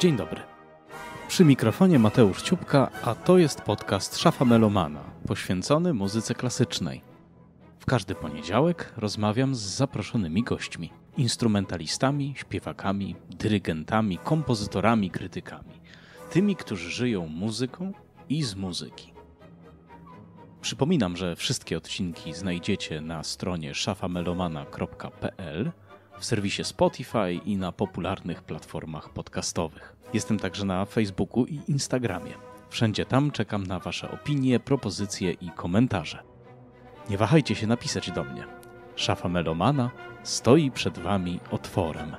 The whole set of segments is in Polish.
Dzień dobry. Przy mikrofonie Mateusz Ciupka, a to jest podcast Szafa Melomana, poświęcony muzyce klasycznej. W każdy poniedziałek rozmawiam z zaproszonymi gośćmi, instrumentalistami, śpiewakami, dyrygentami, kompozytorami, krytykami, tymi, którzy żyją muzyką i z muzyki. Przypominam, że wszystkie odcinki znajdziecie na stronie szafamelomana.pl w serwisie Spotify i na popularnych platformach podcastowych. Jestem także na Facebooku i Instagramie. Wszędzie tam czekam na Wasze opinie, propozycje i komentarze. Nie wahajcie się napisać do mnie. Szafa melomana stoi przed Wami otworem.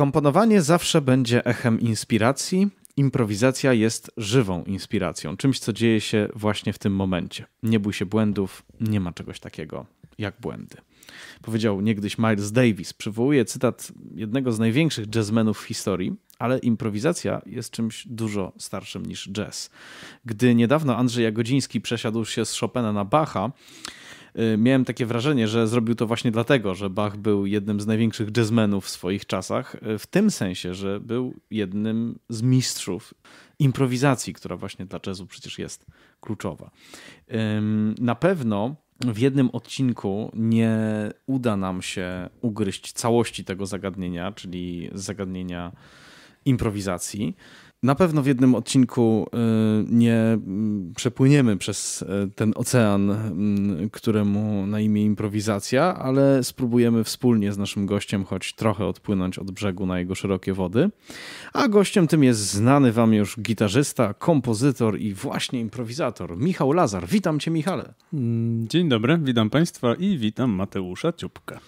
Komponowanie zawsze będzie echem inspiracji. Improwizacja jest żywą inspiracją, czymś, co dzieje się właśnie w tym momencie. Nie bój się błędów, nie ma czegoś takiego jak błędy. Powiedział niegdyś Miles Davis. Przywołuje cytat jednego z największych jazzmenów w historii, ale improwizacja jest czymś dużo starszym niż jazz. Gdy niedawno Andrzej Jagodziński przesiadł się z Chopina na Bacha, Y, miałem takie wrażenie, że zrobił to właśnie dlatego, że Bach był jednym z największych jazzmenów w swoich czasach, y, w tym sensie, że był jednym z mistrzów improwizacji, która właśnie dla jazzu przecież jest kluczowa. Na pewno w jednym odcinku nie uda nam się ugryźć całości tego zagadnienia, czyli zagadnienia improwizacji. Na pewno w jednym odcinku y, nie mm, przepłyniemy przez y, ten ocean, mm, któremu na imię improwizacja, ale spróbujemy wspólnie z naszym gościem choć trochę odpłynąć od brzegu na jego szerokie wody. A gościem tym jest znany wam już gitarzysta, kompozytor i właśnie improwizator Michał Lazar. Witam cię, Michale. Mm, dzień dobry, witam państwa i witam Mateusza Ciupka.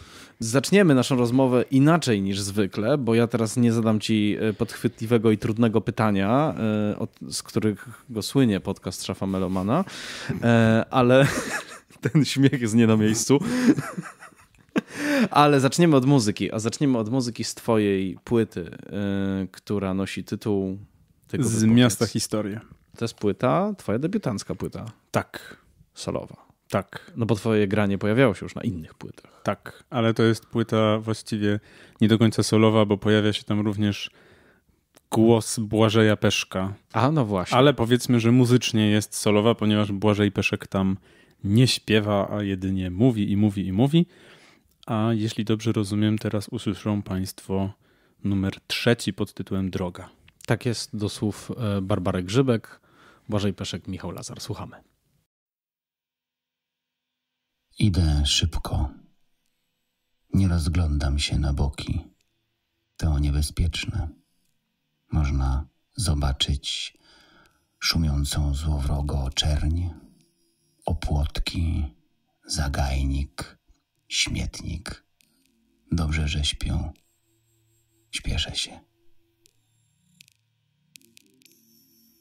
Zaczniemy naszą rozmowę inaczej niż zwykle, bo ja teraz nie zadam ci e, podchwytliwego i trudnego pytania, e, z którego słynie podcast Szafa Melomana, e, ale ten śmiech jest nie na miejscu. Ale zaczniemy od muzyki, a zaczniemy od muzyki z twojej płyty, która nosi tytuł... z wypowiedz. miasta historii. To jest płyta, twoja debiutancka płyta. Tak. Solowa. Tak. No bo twoje granie pojawiało się już na innych płytach. Tak, ale to jest płyta właściwie nie do końca solowa, bo pojawia się tam również głos Błażeja Peszka. A, no właśnie. Ale powiedzmy, że muzycznie jest solowa, ponieważ Błażej Peszek tam nie śpiewa, a jedynie mówi i mówi i mówi. A jeśli dobrze rozumiem, teraz usłyszą Państwo numer trzeci pod tytułem Droga. Tak jest, do słów e, Barbary Grzybek, Błażej Peszek, Michał Lazar. Słuchamy. Idę szybko. Nie rozglądam się na boki. To niebezpieczne. Można zobaczyć szumiącą złowrogo czerń, opłotki, zagajnik, śmietnik. Dobrze, że śpią. Śpieszę się.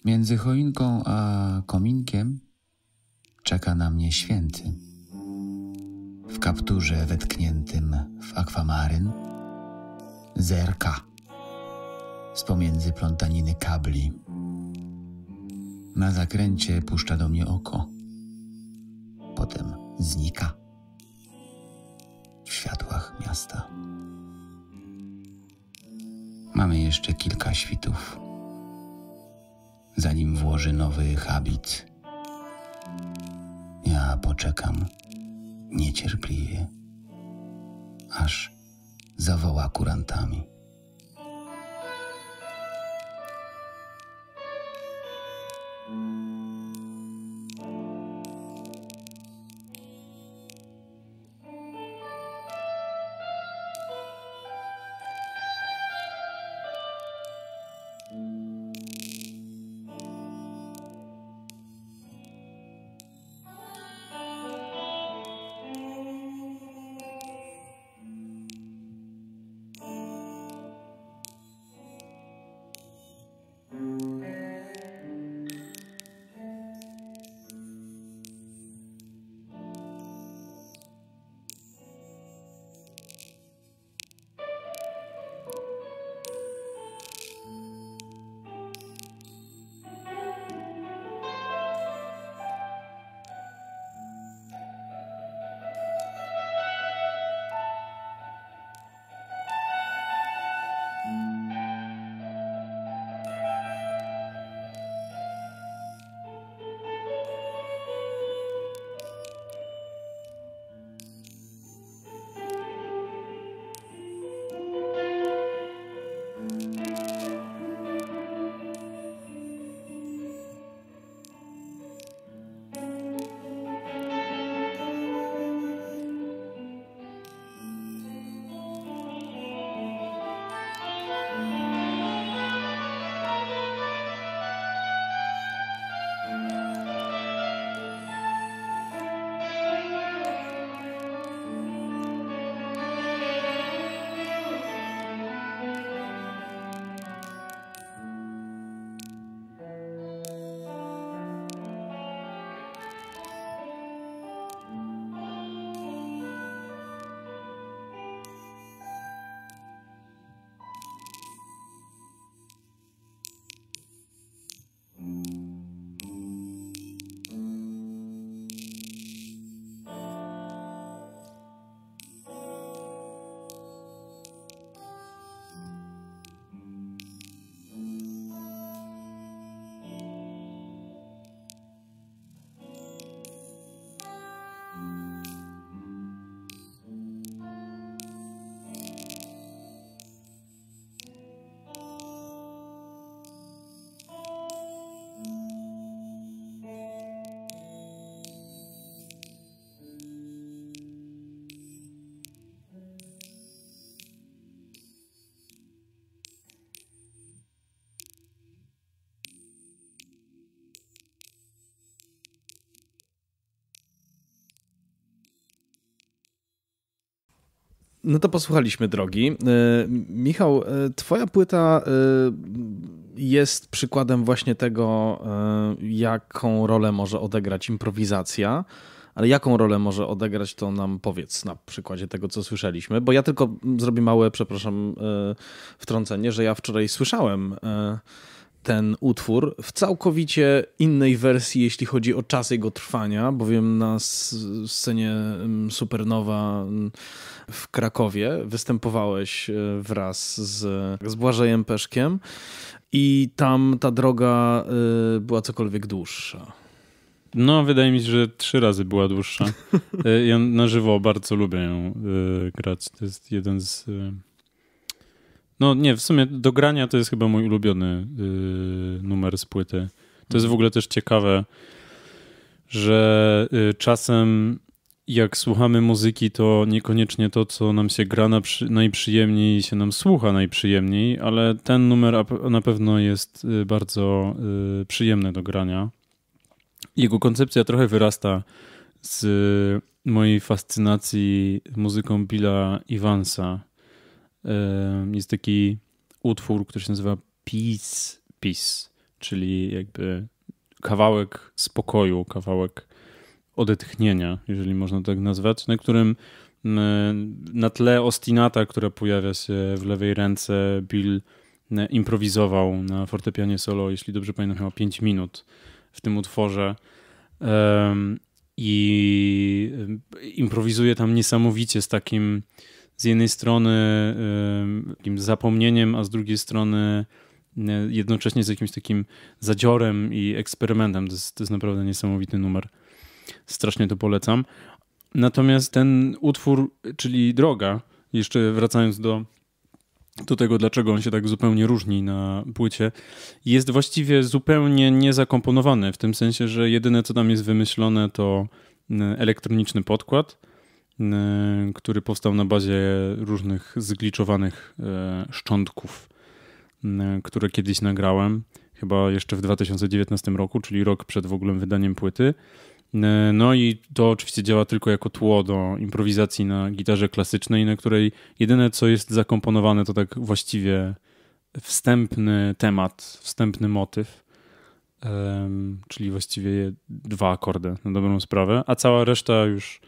Między choinką a kominkiem czeka na mnie święty w kapturze wetkniętym w akwamaryn, zerka z pomiędzy plątaniny kabli. Na zakręcie puszcza do mnie oko, potem znika w światłach miasta. Mamy jeszcze kilka świtów, zanim włoży nowy habit. Ja poczekam niecierpliwie, aż zawoła kurantami. No to posłuchaliśmy drogi. E, Michał, e, twoja płyta e, jest przykładem właśnie tego, jaką rolę może odegrać improwizacja. Ale jaką rolę może odegrać, to nam powiedz na przykładzie tego, co słyszeliśmy. Bo ja tylko zrobię małe, przepraszam, wtrącenie, że ja wczoraj słyszałem ten utwór w całkowicie innej wersji, jeśli chodzi o czas jego trwania, bowiem na scenie mm, Supernowa mm, w Krakowie występowałeś e, wraz z, z Błażejem Peszkiem i tam ta droga e, była cokolwiek dłuższa. No, wydaje mi się, że trzy razy była dłuższa. Ja e, na żywo bardzo lubię ją grać. To jest jeden z no nie, w sumie do grania to jest chyba mój ulubiony yy, numer z płyty. To jest w ogóle też ciekawe, że yy, czasem jak słuchamy muzyki, to niekoniecznie to, co nam się gra najprzyjemniej, się nam słucha najprzyjemniej, ale ten numer na pewno jest y, bardzo y, przyjemny do grania. Jego koncepcja trochę wyrasta z y, mojej fascynacji muzyką Billa Evansa, jest taki utwór, który się nazywa Peace, Peace, czyli jakby kawałek spokoju, kawałek odetchnienia, jeżeli można tak nazwać, na którym na tle ostinata, która pojawia się w lewej ręce, Bill improwizował na fortepianie solo, jeśli dobrze pamiętam, chyba 5 minut w tym utworze. I improwizuje tam niesamowicie z takim z jednej strony takim zapomnieniem, a z drugiej strony e, jednocześnie z jakimś takim zadziorem i eksperymentem. To jest, to jest naprawdę niesamowity numer. Strasznie to polecam. Natomiast ten utwór, czyli Droga, jeszcze wracając do, do tego, dlaczego on się tak zupełnie różni na płycie, jest właściwie zupełnie niezakomponowany, w tym sensie, że jedyne co tam jest wymyślone to e, elektroniczny podkład Y, który powstał na bazie różnych zgliczowanych y, szczątków, y, które kiedyś nagrałem, chyba jeszcze w 2019 roku, czyli rok przed w ogóle wydaniem płyty. No i to oczywiście działa tylko jako tło do improwizacji na gitarze klasycznej, na której jedyne co jest zakomponowane to tak właściwie wstępny temat, wstępny motyw, czyli właściwie dwa akordy na dobrą sprawę, a cała reszta już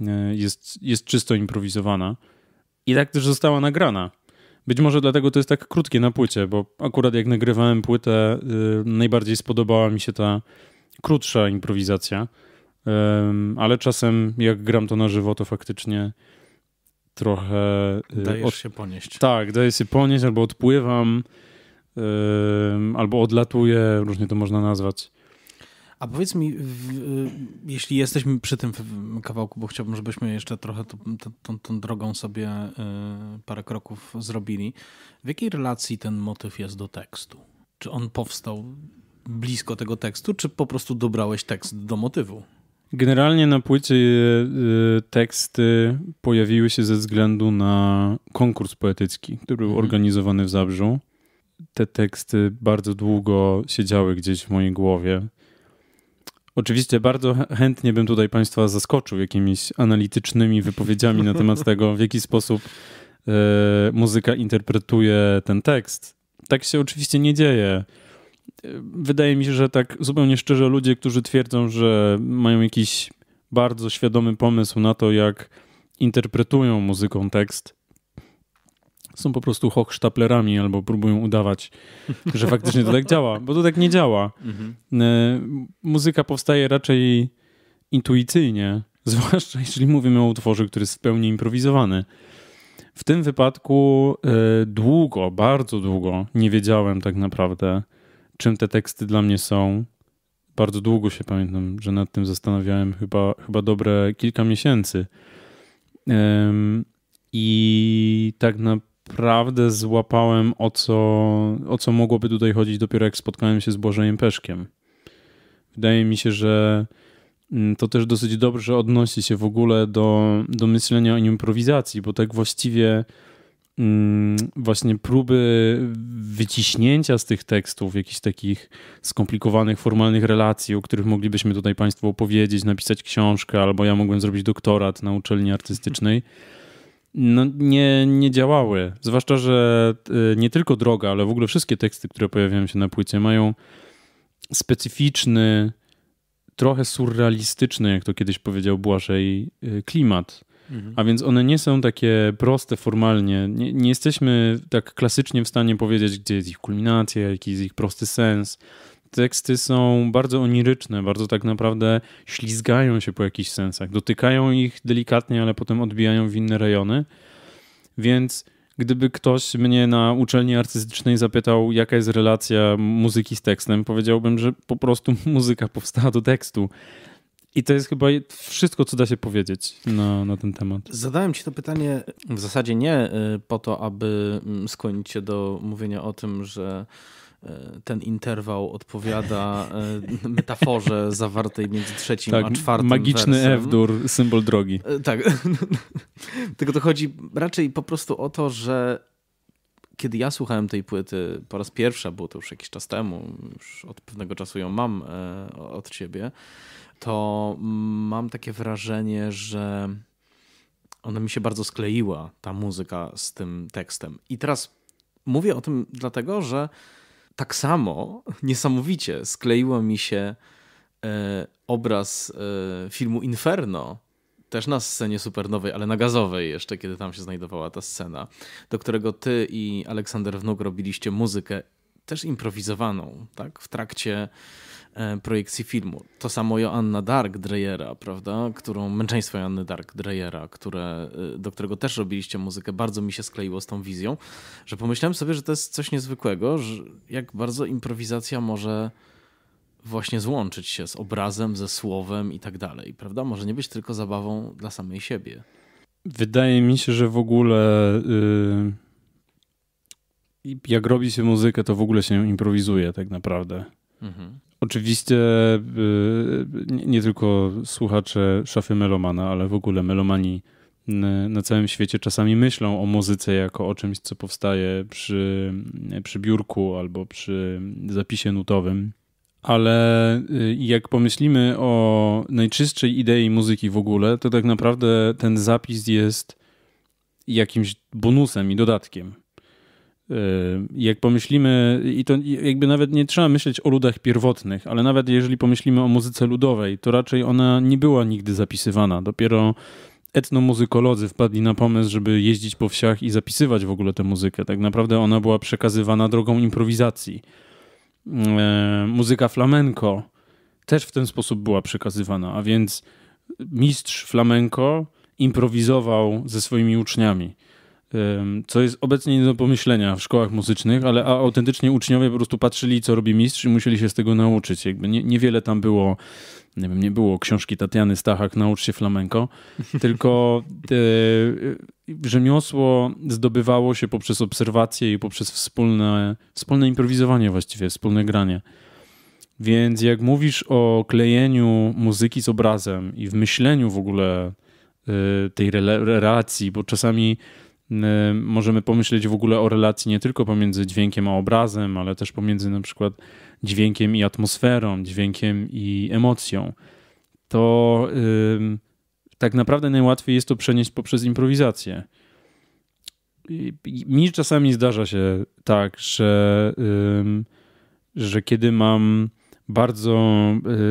E, jest, jest czysto improwizowana. I tak też została nagrana. Być może dlatego to jest tak krótkie na płycie, bo akurat jak nagrywałem płytę, e, najbardziej spodobała mi się ta krótsza improwizacja. Ale czasem jak gram to na żywo, to faktycznie trochę. E, Dajesz od... się ponieść. Tak, daję się ponieść, albo odpływam, albo odlatuję, różnie to można nazwać. A powiedz mi, jeśli jesteśmy przy tym kawałku, bo chciałbym, żebyśmy jeszcze trochę tą, tą drogą sobie y, parę kroków zrobili. W jakiej relacji ten motyw jest do tekstu? Czy on powstał blisko tego tekstu, czy po prostu dobrałeś tekst do motywu? Generalnie na płycie y, y, teksty pojawiły się ze względu na konkurs poetycki, który był mhm. organizowany w Zabrzu. Te teksty bardzo długo siedziały gdzieś w mojej głowie. Oczywiście bardzo chętnie bym tutaj Państwa zaskoczył jakimiś analitycznymi wypowiedziami na temat tego, w jaki sposób y, muzyka interpretuje ten tekst. Tak się oczywiście nie dzieje. E, wydaje mi się, że tak zupełnie szczerze ludzie, którzy twierdzą, że mają jakiś bardzo świadomy pomysł na to, jak interpretują muzyką tekst, są po prostu hochsztaplerami albo próbują udawać, że faktycznie to tak działa, bo to tak nie działa. Mhm. E, muzyka powstaje raczej intuicyjnie, zwłaszcza jeśli mówimy o utworze, który jest w pełni improwizowany. W tym wypadku e, długo, bardzo długo nie wiedziałem tak naprawdę, czym te teksty dla mnie są. Bardzo długo się pamiętam, że nad tym zastanawiałem, chyba, chyba dobre kilka miesięcy. I tak naprawdę naprawdę złapałem, o co, o co mogłoby tutaj chodzić dopiero jak spotkałem się z Bożejem Peszkiem. Wydaje mi się, że mm, to też dosyć dobrze odnosi się w ogóle do, do myślenia o improwizacji, bo tak właściwie mm, właśnie próby wyciśnięcia z tych tekstów, jakichś takich skomplikowanych, formalnych relacji, o których moglibyśmy tutaj Państwu opowiedzieć, napisać książkę, albo ja mogłem zrobić doktorat na uczelni artystycznej no, nie, nie działały. Zwłaszcza, że y, nie tylko droga, ale w ogóle wszystkie teksty, które pojawiają się na płycie, mają specyficzny, trochę surrealistyczny, jak to kiedyś powiedział Błażej, y, klimat. Mhm. A więc one nie są takie proste formalnie. Nie, nie, jesteśmy tak klasycznie w stanie powiedzieć, gdzie jest ich kulminacja, jaki jest ich prosty sens teksty są bardzo oniryczne, bardzo tak naprawdę ślizgają się po jakichś sensach. Dotykają ich delikatnie, ale potem odbijają w inne rejony. Więc gdyby ktoś mnie na uczelni artystycznej zapytał, jaka jest relacja muzyki z tekstem, powiedziałbym, że po prostu muzyka powstała do tekstu. I to jest chyba wszystko, co da się powiedzieć na, na ten temat. Zadałem ci to pytanie w zasadzie nie y, po to, aby mm, skłonić się do mówienia o tym, że E, ten interwał odpowiada e, metaforze zawartej między trzecim tak, a czwartym magiczny wersem. F-dur, symbol drogi. E, tak. Tylko to chodzi raczej po prostu o to, że kiedy ja słuchałem tej płyty po raz pierwszy, było to już jakiś czas temu, już od pewnego czasu ją mam od ciebie, to mam takie wrażenie, że ona mi się bardzo skleiła, ta muzyka z tym tekstem. I teraz mówię o tym dlatego, że tak samo niesamowicie skleiło mi się e, obraz e, filmu Inferno, też na scenie supernowej, ale na gazowej jeszcze, kiedy tam się znajdowała ta scena, do którego ty i Aleksander Wnuk robiliście muzykę też improwizowaną, tak? W trakcie E, projekcji filmu. To samo Joanna Dark Dreyera, prawda? Którą, męczeństwo Joanny Dark Dreyera, które, e, do którego też robiliście muzykę, bardzo mi się skleiło z tą wizją, że pomyślałem sobie, że to jest coś niezwykłego, że jak bardzo improwizacja może właśnie złączyć się z obrazem, ze słowem i tak dalej, prawda? Może nie być tylko zabawą dla samej siebie. Wydaje mi się, że w ogóle yy, jak robi się muzykę, to w ogóle się improwizuje tak naprawdę. Mhm. Oczywiście y, nie tylko słuchacze szafy melomana, ale w ogóle melomani y, na całym świecie czasami myślą o muzyce jako o czymś, co powstaje przy, przy biurku albo przy zapisie nutowym. Ale y, jak pomyślimy o najczystszej idei muzyki w ogóle, to tak naprawdę ten zapis jest jakimś bonusem i dodatkiem. Y, jak pomyślimy, i to jakby nawet nie trzeba myśleć o ludach pierwotnych, ale nawet jeżeli pomyślimy o muzyce ludowej, to raczej ona nie była nigdy zapisywana. Dopiero etnomuzykolodzy wpadli na pomysł, żeby jeździć po wsiach i zapisywać w ogóle tę muzykę. Tak naprawdę ona była przekazywana drogą improwizacji. Y, muzyka flamenco też w ten sposób była przekazywana, a więc mistrz flamenco improwizował ze swoimi uczniami co jest obecnie nie do pomyślenia w szkołach muzycznych, ale autentycznie uczniowie po prostu patrzyli, co robi mistrz i musieli się z tego nauczyć. Jakby nie, niewiele tam było, nie wiem, nie było książki Tatiany Stachak, naucz się flamenko, tylko e, rzemiosło zdobywało się poprzez obserwacje i poprzez wspólne, wspólne improwizowanie właściwie, wspólne granie. Więc jak mówisz o klejeniu muzyki z obrazem i w myśleniu w ogóle e, tej relacji, bo czasami Y, możemy pomyśleć w ogóle o relacji nie tylko pomiędzy dźwiękiem a obrazem, ale też pomiędzy na przykład dźwiękiem i atmosferą, dźwiękiem i emocją, to y, tak naprawdę najłatwiej jest to przenieść poprzez improwizację. mi czasami zdarza się tak, że, y, że kiedy mam bardzo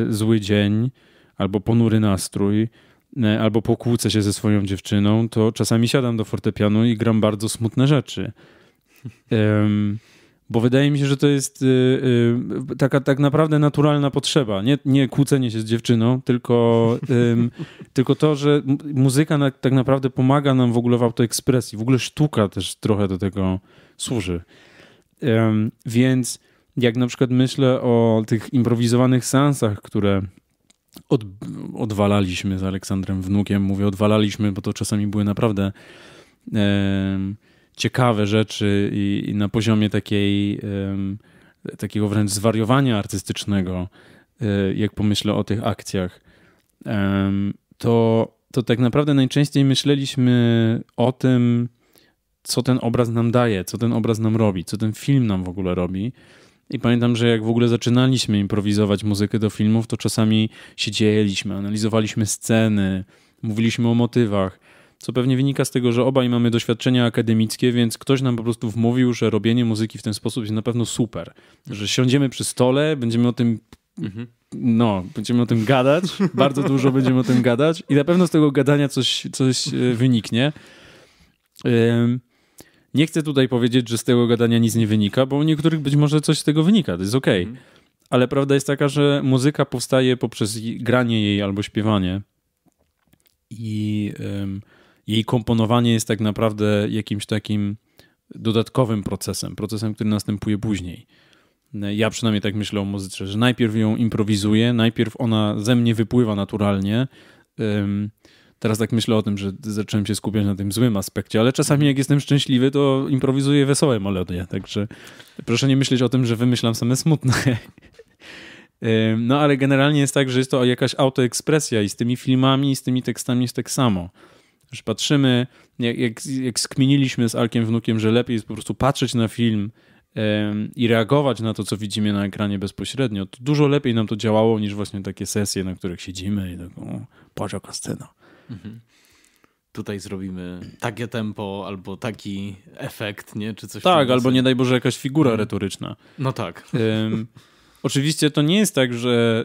zły dzień albo ponury nastrój, E, albo pokłócę się ze swoją dziewczyną, to czasami siadam do fortepianu i gram bardzo smutne rzeczy. Um, bo wydaje mi się, że to jest y, y, taka tak naprawdę naturalna potrzeba. Nie, nie kłócenie się z dziewczyną, tylko, tylko to, że muzyka na, tak naprawdę pomaga nam w ogóle w autoekspresji. W ogóle sztuka też trochę do tego służy. więc jak na przykład myślę o tych improwizowanych sansach, które od, odwalaliśmy z Aleksandrem Wnukiem. Mówię odwalaliśmy, bo to czasami były naprawdę e, ciekawe rzeczy i, i, na poziomie takiej, e, takiego wręcz zwariowania artystycznego, e, jak pomyślę o tych akcjach, to, to tak naprawdę najczęściej myśleliśmy o tym, co ten obraz nam daje, co ten obraz nam robi, co ten film nam w ogóle robi. I pamiętam, że jak w ogóle zaczynaliśmy improwizować muzykę do filmów, to czasami się dzieliśmy, analizowaliśmy sceny, mówiliśmy o motywach, co pewnie wynika z tego, że obaj mamy doświadczenia akademickie, więc ktoś nam po prostu wmówił, że robienie muzyki w ten sposób jest na pewno super. Że siądziemy przy stole, będziemy o tym Mhm. No, będziemy o tym gadać, bardzo dużo będziemy o tym gadać i na pewno z tego gadania coś, coś e, wyniknie. Um, nie chcę tutaj powiedzieć, że z tego gadania nic nie wynika, bo u niektórych być może coś z tego wynika, to jest okej. Okay. Mhm. Ale prawda jest taka, że muzyka powstaje poprzez granie jej albo śpiewanie. I um, jej komponowanie jest tak naprawdę jakimś takim dodatkowym procesem, procesem, który następuje później. E, ja przynajmniej tak myślę o muzyce, że najpierw ją improwizuję, najpierw ona ze mnie wypływa naturalnie. Um, Teraz tak myślę o tym, że zacząłem się skupiać na tym złym aspekcie, ale czasami jak jestem szczęśliwy, to improwizuję wesołe melodie, także proszę nie myśleć o tym, że wymyślam same smutne. No ale generalnie jest tak, że jest to jakaś autoekspresja i z tymi filmami, i z tymi tekstami jest tak samo. Że patrzymy, jak, jak, jak skminiliśmy z Alkiem Wnukiem, że lepiej jest po prostu patrzeć na film i reagować na to, co widzimy na ekranie bezpośrednio, to dużo lepiej nam to działało niż właśnie takie sesje, na których siedzimy i taką patrz jaka scena. Mhm. Tutaj zrobimy takie tempo albo taki efekt, nie? Czy coś tak, albo nie daj Boże jakaś figura mhm. retoryczna. No tak. Ym, Oczywiście to nie jest tak, że.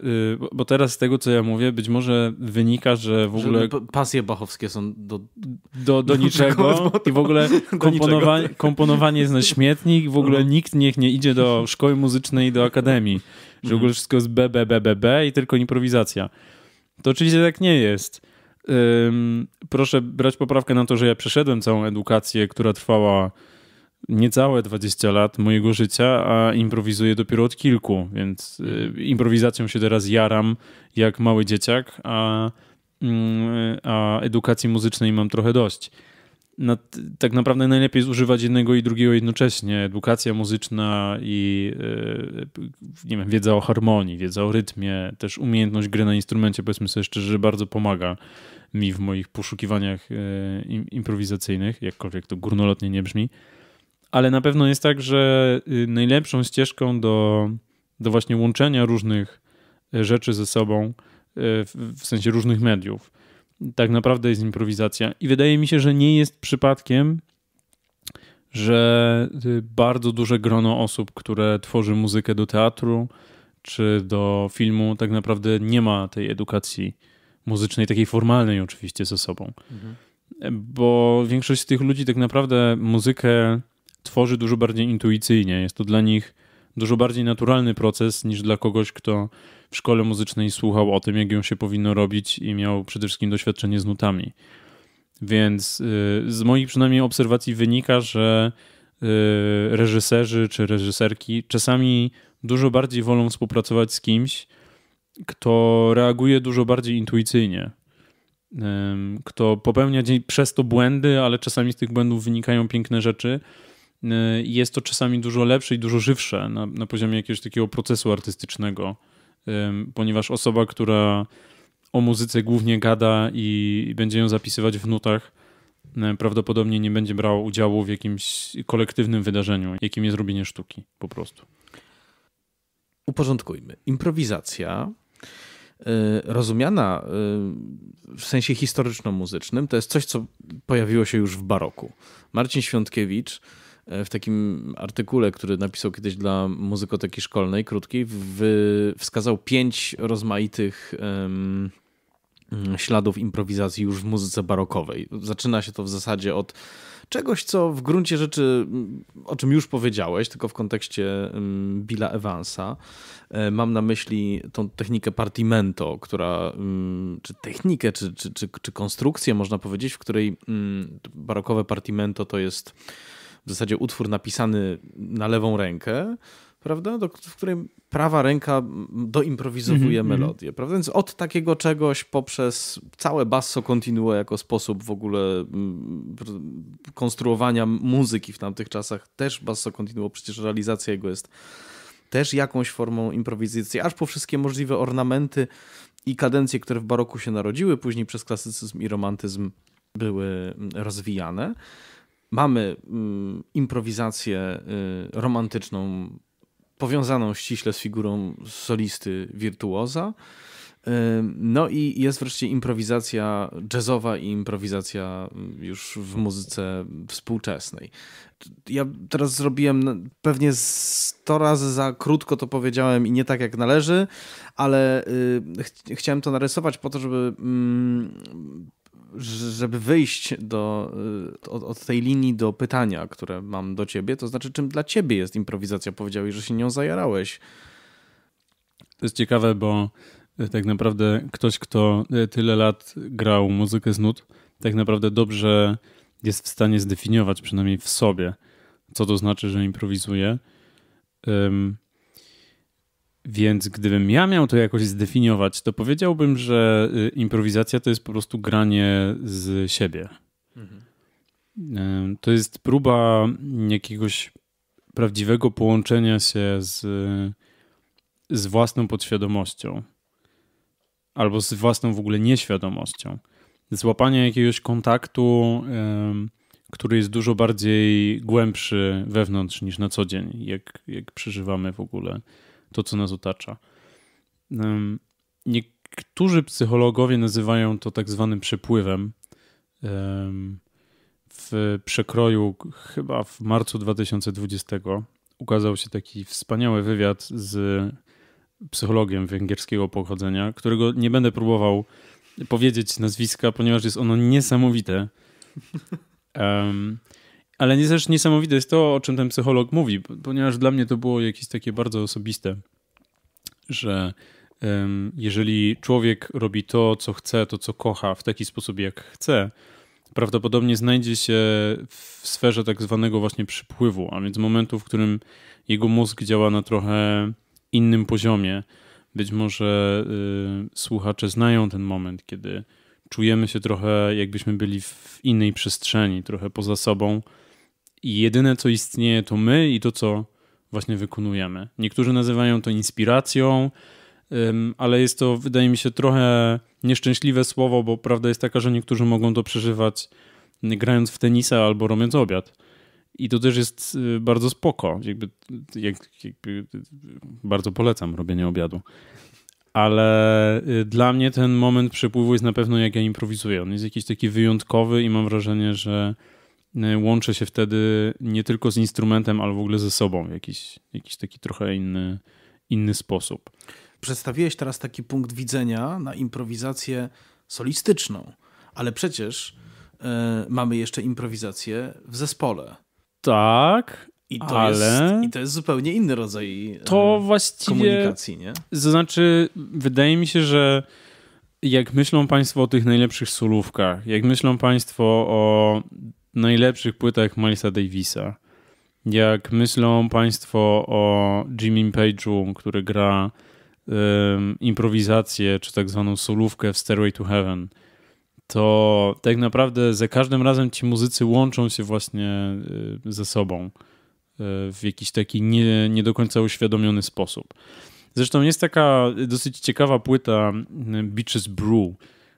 Y, bo teraz z tego, co ja mówię, być może wynika, że w ogóle. Że no, pasje bachowskie są do. Do, do niczego. I w ogóle komponowanie, komponowanie jest na śmietnik. W ogóle mhm. nikt niech nie idzie do szkoły muzycznej i do akademii. Że w ogóle mhm. wszystko jest BBBBB i tylko improwizacja. To oczywiście tak nie jest proszę brać poprawkę na to, że ja przeszedłem całą edukację, która trwała niecałe 20 lat mojego życia, a improwizuję dopiero od kilku, więc y, improwizacją się teraz jaram jak mały dzieciak, a, mm, a edukacji muzycznej mam trochę dość. No, tak naprawdę najlepiej jest używać jednego i drugiego jednocześnie. Edukacja muzyczna i e, nie wiem, wiedza o harmonii, wiedza o rytmie, też umiejętność gry na instrumencie, powiedzmy sobie szczerze, że bardzo pomaga mi w moich poszukiwaniach e, improwizacyjnych, jakkolwiek to górnolotnie nie brzmi. Ale na pewno jest tak, że y, najlepszą ścieżką do, do właśnie łączenia różnych e, rzeczy ze sobą, w sensie różnych mediów, tak naprawdę jest improwizacja. I wydaje mi się, że nie jest przypadkiem, że y, bardzo duże grono osób, które tworzy muzykę do teatru czy do filmu, tak naprawdę nie ma tej edukacji muzycznej, takiej formalnej oczywiście ze sobą. Mhm. Bo większość z tych ludzi tak naprawdę muzykę tworzy dużo bardziej intuicyjnie. Jest to dla nich dużo bardziej naturalny proces niż dla kogoś, kto w szkole muzycznej słuchał o tym, jak ją się powinno robić i miał przede wszystkim doświadczenie z nutami. Więc y, z moich przynajmniej obserwacji wynika, że y, reżyserzy czy reżyserki czasami dużo bardziej wolą współpracować z kimś, kto reaguje dużo bardziej intuicyjnie, kto popełnia przez to błędy, ale czasami z tych błędów wynikają piękne rzeczy Y, jest to czasami dużo lepsze i dużo żywsze na, na poziomie jakiegoś takiego procesu artystycznego, ponieważ osoba, która o muzyce głównie gada i będzie ją zapisywać w nutach, y, prawdopodobnie nie będzie brała udziału w jakimś kolektywnym wydarzeniu, jakim jest robienie sztuki po prostu. Uporządkujmy. Improwizacja y, rozumiana w sensie historyczno-muzycznym to jest coś, co pojawiło się już w baroku. Marcin Świątkiewicz E, w takim artykule, który napisał kiedyś dla muzykoteki szkolnej, krótkiej, w, wskazał pięć rozmaitych um, śladów improwizacji już w muzyce barokowej. Zaczyna się to w zasadzie od czegoś, co w gruncie rzeczy, o czym już powiedziałeś, tylko w kontekście Billa Evansa. E, mam na myśli tą technikę partimento, która, czy technikę, czy, czy, czy, czy konstrukcję, można powiedzieć, w której barokowe partimento to jest w zasadzie utwór napisany na lewą rękę, prawda? Do, w której prawa ręka doimprowizowuje mm -hmm, melodię, prawda? Więc od takiego czegoś poprzez całe basso continuo jako sposób w ogóle konstruowania muzyki w tamtych czasach, też basso continuo, przecież realizacja jego jest też jakąś formą improwizacji, aż po wszystkie możliwe ornamenty i kadencje, które w baroku się narodziły, później przez klasycyzm i romantyzm były rozwijane mamy mm, improwizację y, romantyczną, powiązaną ściśle z figurą solisty wirtuoza. Y, no i jest wreszcie improwizacja jazzowa i improwizacja mm, już w muzyce współczesnej. Ja teraz zrobiłem pewnie 100 razy za krótko to powiedziałem i nie tak jak należy, ale y, ch chciałem to narysować po to, żeby mm, żeby wyjść do, y, od, od, tej linii do pytania, które mam do ciebie, to znaczy, czym dla ciebie jest improwizacja? Powiedziałeś, że się nią zajarałeś. To jest ciekawe, bo y, tak naprawdę ktoś, kto y, tyle lat grał muzykę z nut, tak naprawdę dobrze jest w stanie zdefiniować, przynajmniej w sobie, co to znaczy, że improwizuje. Um, więc gdybym ja miał to jakoś zdefiniować, to powiedziałbym, że y, improwizacja to jest po prostu granie z siebie. Mhm. To jest próba jakiegoś prawdziwego połączenia się z, z własną podświadomością albo z własną w ogóle nieświadomością. Złapanie jakiegoś kontaktu, który jest dużo bardziej głębszy wewnątrz niż na co dzień, jak, jak przeżywamy w ogóle to, co nas otacza. Niektórzy psychologowie nazywają to tak zwanym przepływem. W przekroju, chyba w marcu 2020, ukazał się taki wspaniały wywiad z psychologiem węgierskiego pochodzenia, którego nie będę próbował powiedzieć nazwiska, ponieważ jest ono niesamowite. Ale nie też niesamowite jest to, o czym ten psycholog mówi, ponieważ dla mnie to było jakieś takie bardzo osobiste, że um, jeżeli człowiek robi to, co chce, to, co kocha w taki sposób, jak chce, prawdopodobnie znajdzie się w sferze tak zwanego właśnie przypływu, a więc momentu, w którym jego mózg działa na trochę innym poziomie. Być może y, słuchacze znają ten moment, kiedy czujemy się trochę jakbyśmy byli w innej przestrzeni, trochę poza sobą i jedyne co istnieje to my i to co właśnie wykonujemy. Niektórzy nazywają to inspiracją, ale jest to, wydaje mi się, trochę nieszczęśliwe słowo, bo prawda jest taka, że niektórzy mogą to przeżywać grając w tenisa albo robiąc obiad. I to też jest y, bardzo spoko. Jakby, jakby, bardzo polecam robienie obiadu. Ale y, dla mnie ten moment przepływu jest na pewno jak ja improwizuję. On jest jakiś taki wyjątkowy i mam wrażenie, że Y, łączę się wtedy nie tylko z instrumentem, ale w ogóle ze sobą w jakiś, jakiś taki trochę inny, inny sposób. Przedstawiłeś teraz taki punkt widzenia na improwizację solistyczną, ale przecież y, mamy jeszcze improwizację w zespole. Tak, i to, ale... jest, I to jest zupełnie inny rodzaj y, to właściwie, komunikacji, nie? To znaczy, wydaje mi się, że jak myślą Państwo o tych najlepszych solówkach, jak myślą Państwo o najlepszych płytach Milesa Davisa. Jak myślą Państwo o Jimmy Page'u, który gra um, improwizację, czy tak zwaną solówkę w Stairway to Heaven, to tak naprawdę za każdym razem ci muzycy łączą się właśnie y, ze sobą y, w jakiś taki nie, nie do końca uświadomiony sposób. Zresztą jest taka dosyć ciekawa płyta y, Beaches Brew,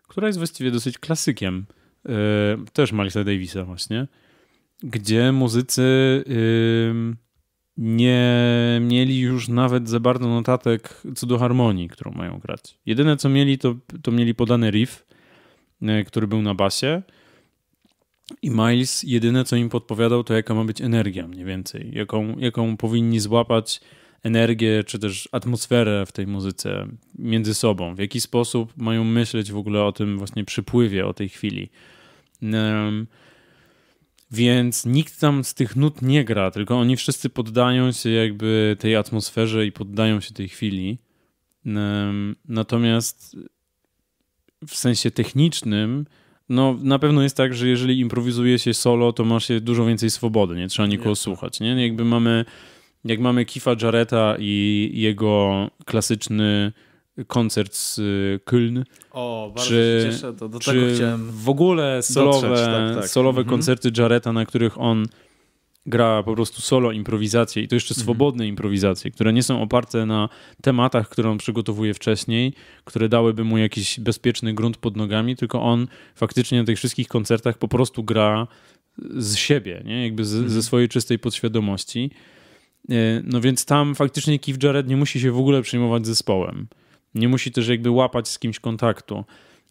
która jest właściwie dosyć klasykiem E, też Milesa Davisa właśnie, gdzie muzycy nie mieli już nawet za bardzo notatek co do harmonii, którą mają grać. Jedyne co mieli, to, to mieli podany riff, e, który był na basie. I Miles jedyne co im podpowiadał, to jaka ma być energia mniej więcej, jaką, jaką powinni złapać energię czy też atmosferę w tej muzyce między sobą, w jaki sposób mają myśleć w ogóle o tym właśnie przypływie, o tej chwili. Um, więc nikt tam z tych nut nie gra, tylko oni wszyscy poddają się jakby tej atmosferze i poddają się tej chwili. Um, natomiast w sensie technicznym, no na pewno jest tak, że jeżeli improwizuje się solo, to masz się dużo więcej swobody, nie trzeba nikogo nie. słuchać, nie? Jakby mamy jak mamy Kifa Jarreta i jego klasyczny koncert z y, Köln. O, bardzo czy, się cieszę, to do czy tego chciałem w ogóle solowe, dotrzeć, tak, tak. solowe mhm. koncerty Jarreta, na których on gra po prostu solo improwizacje i to jeszcze mhm. swobodne mhm. improwizacje, które nie są oparte na tematach, które on przygotowuje wcześniej, które dałyby mu jakiś bezpieczny grunt pod nogami, tylko on faktycznie na tych wszystkich koncertach po prostu gra z siebie, nie? jakby z, mhm. ze swojej czystej podświadomości. E, no więc tam faktycznie Keith Jarrett nie musi się w ogóle przejmować zespołem. Nie musi też jakby łapać z kimś kontaktu.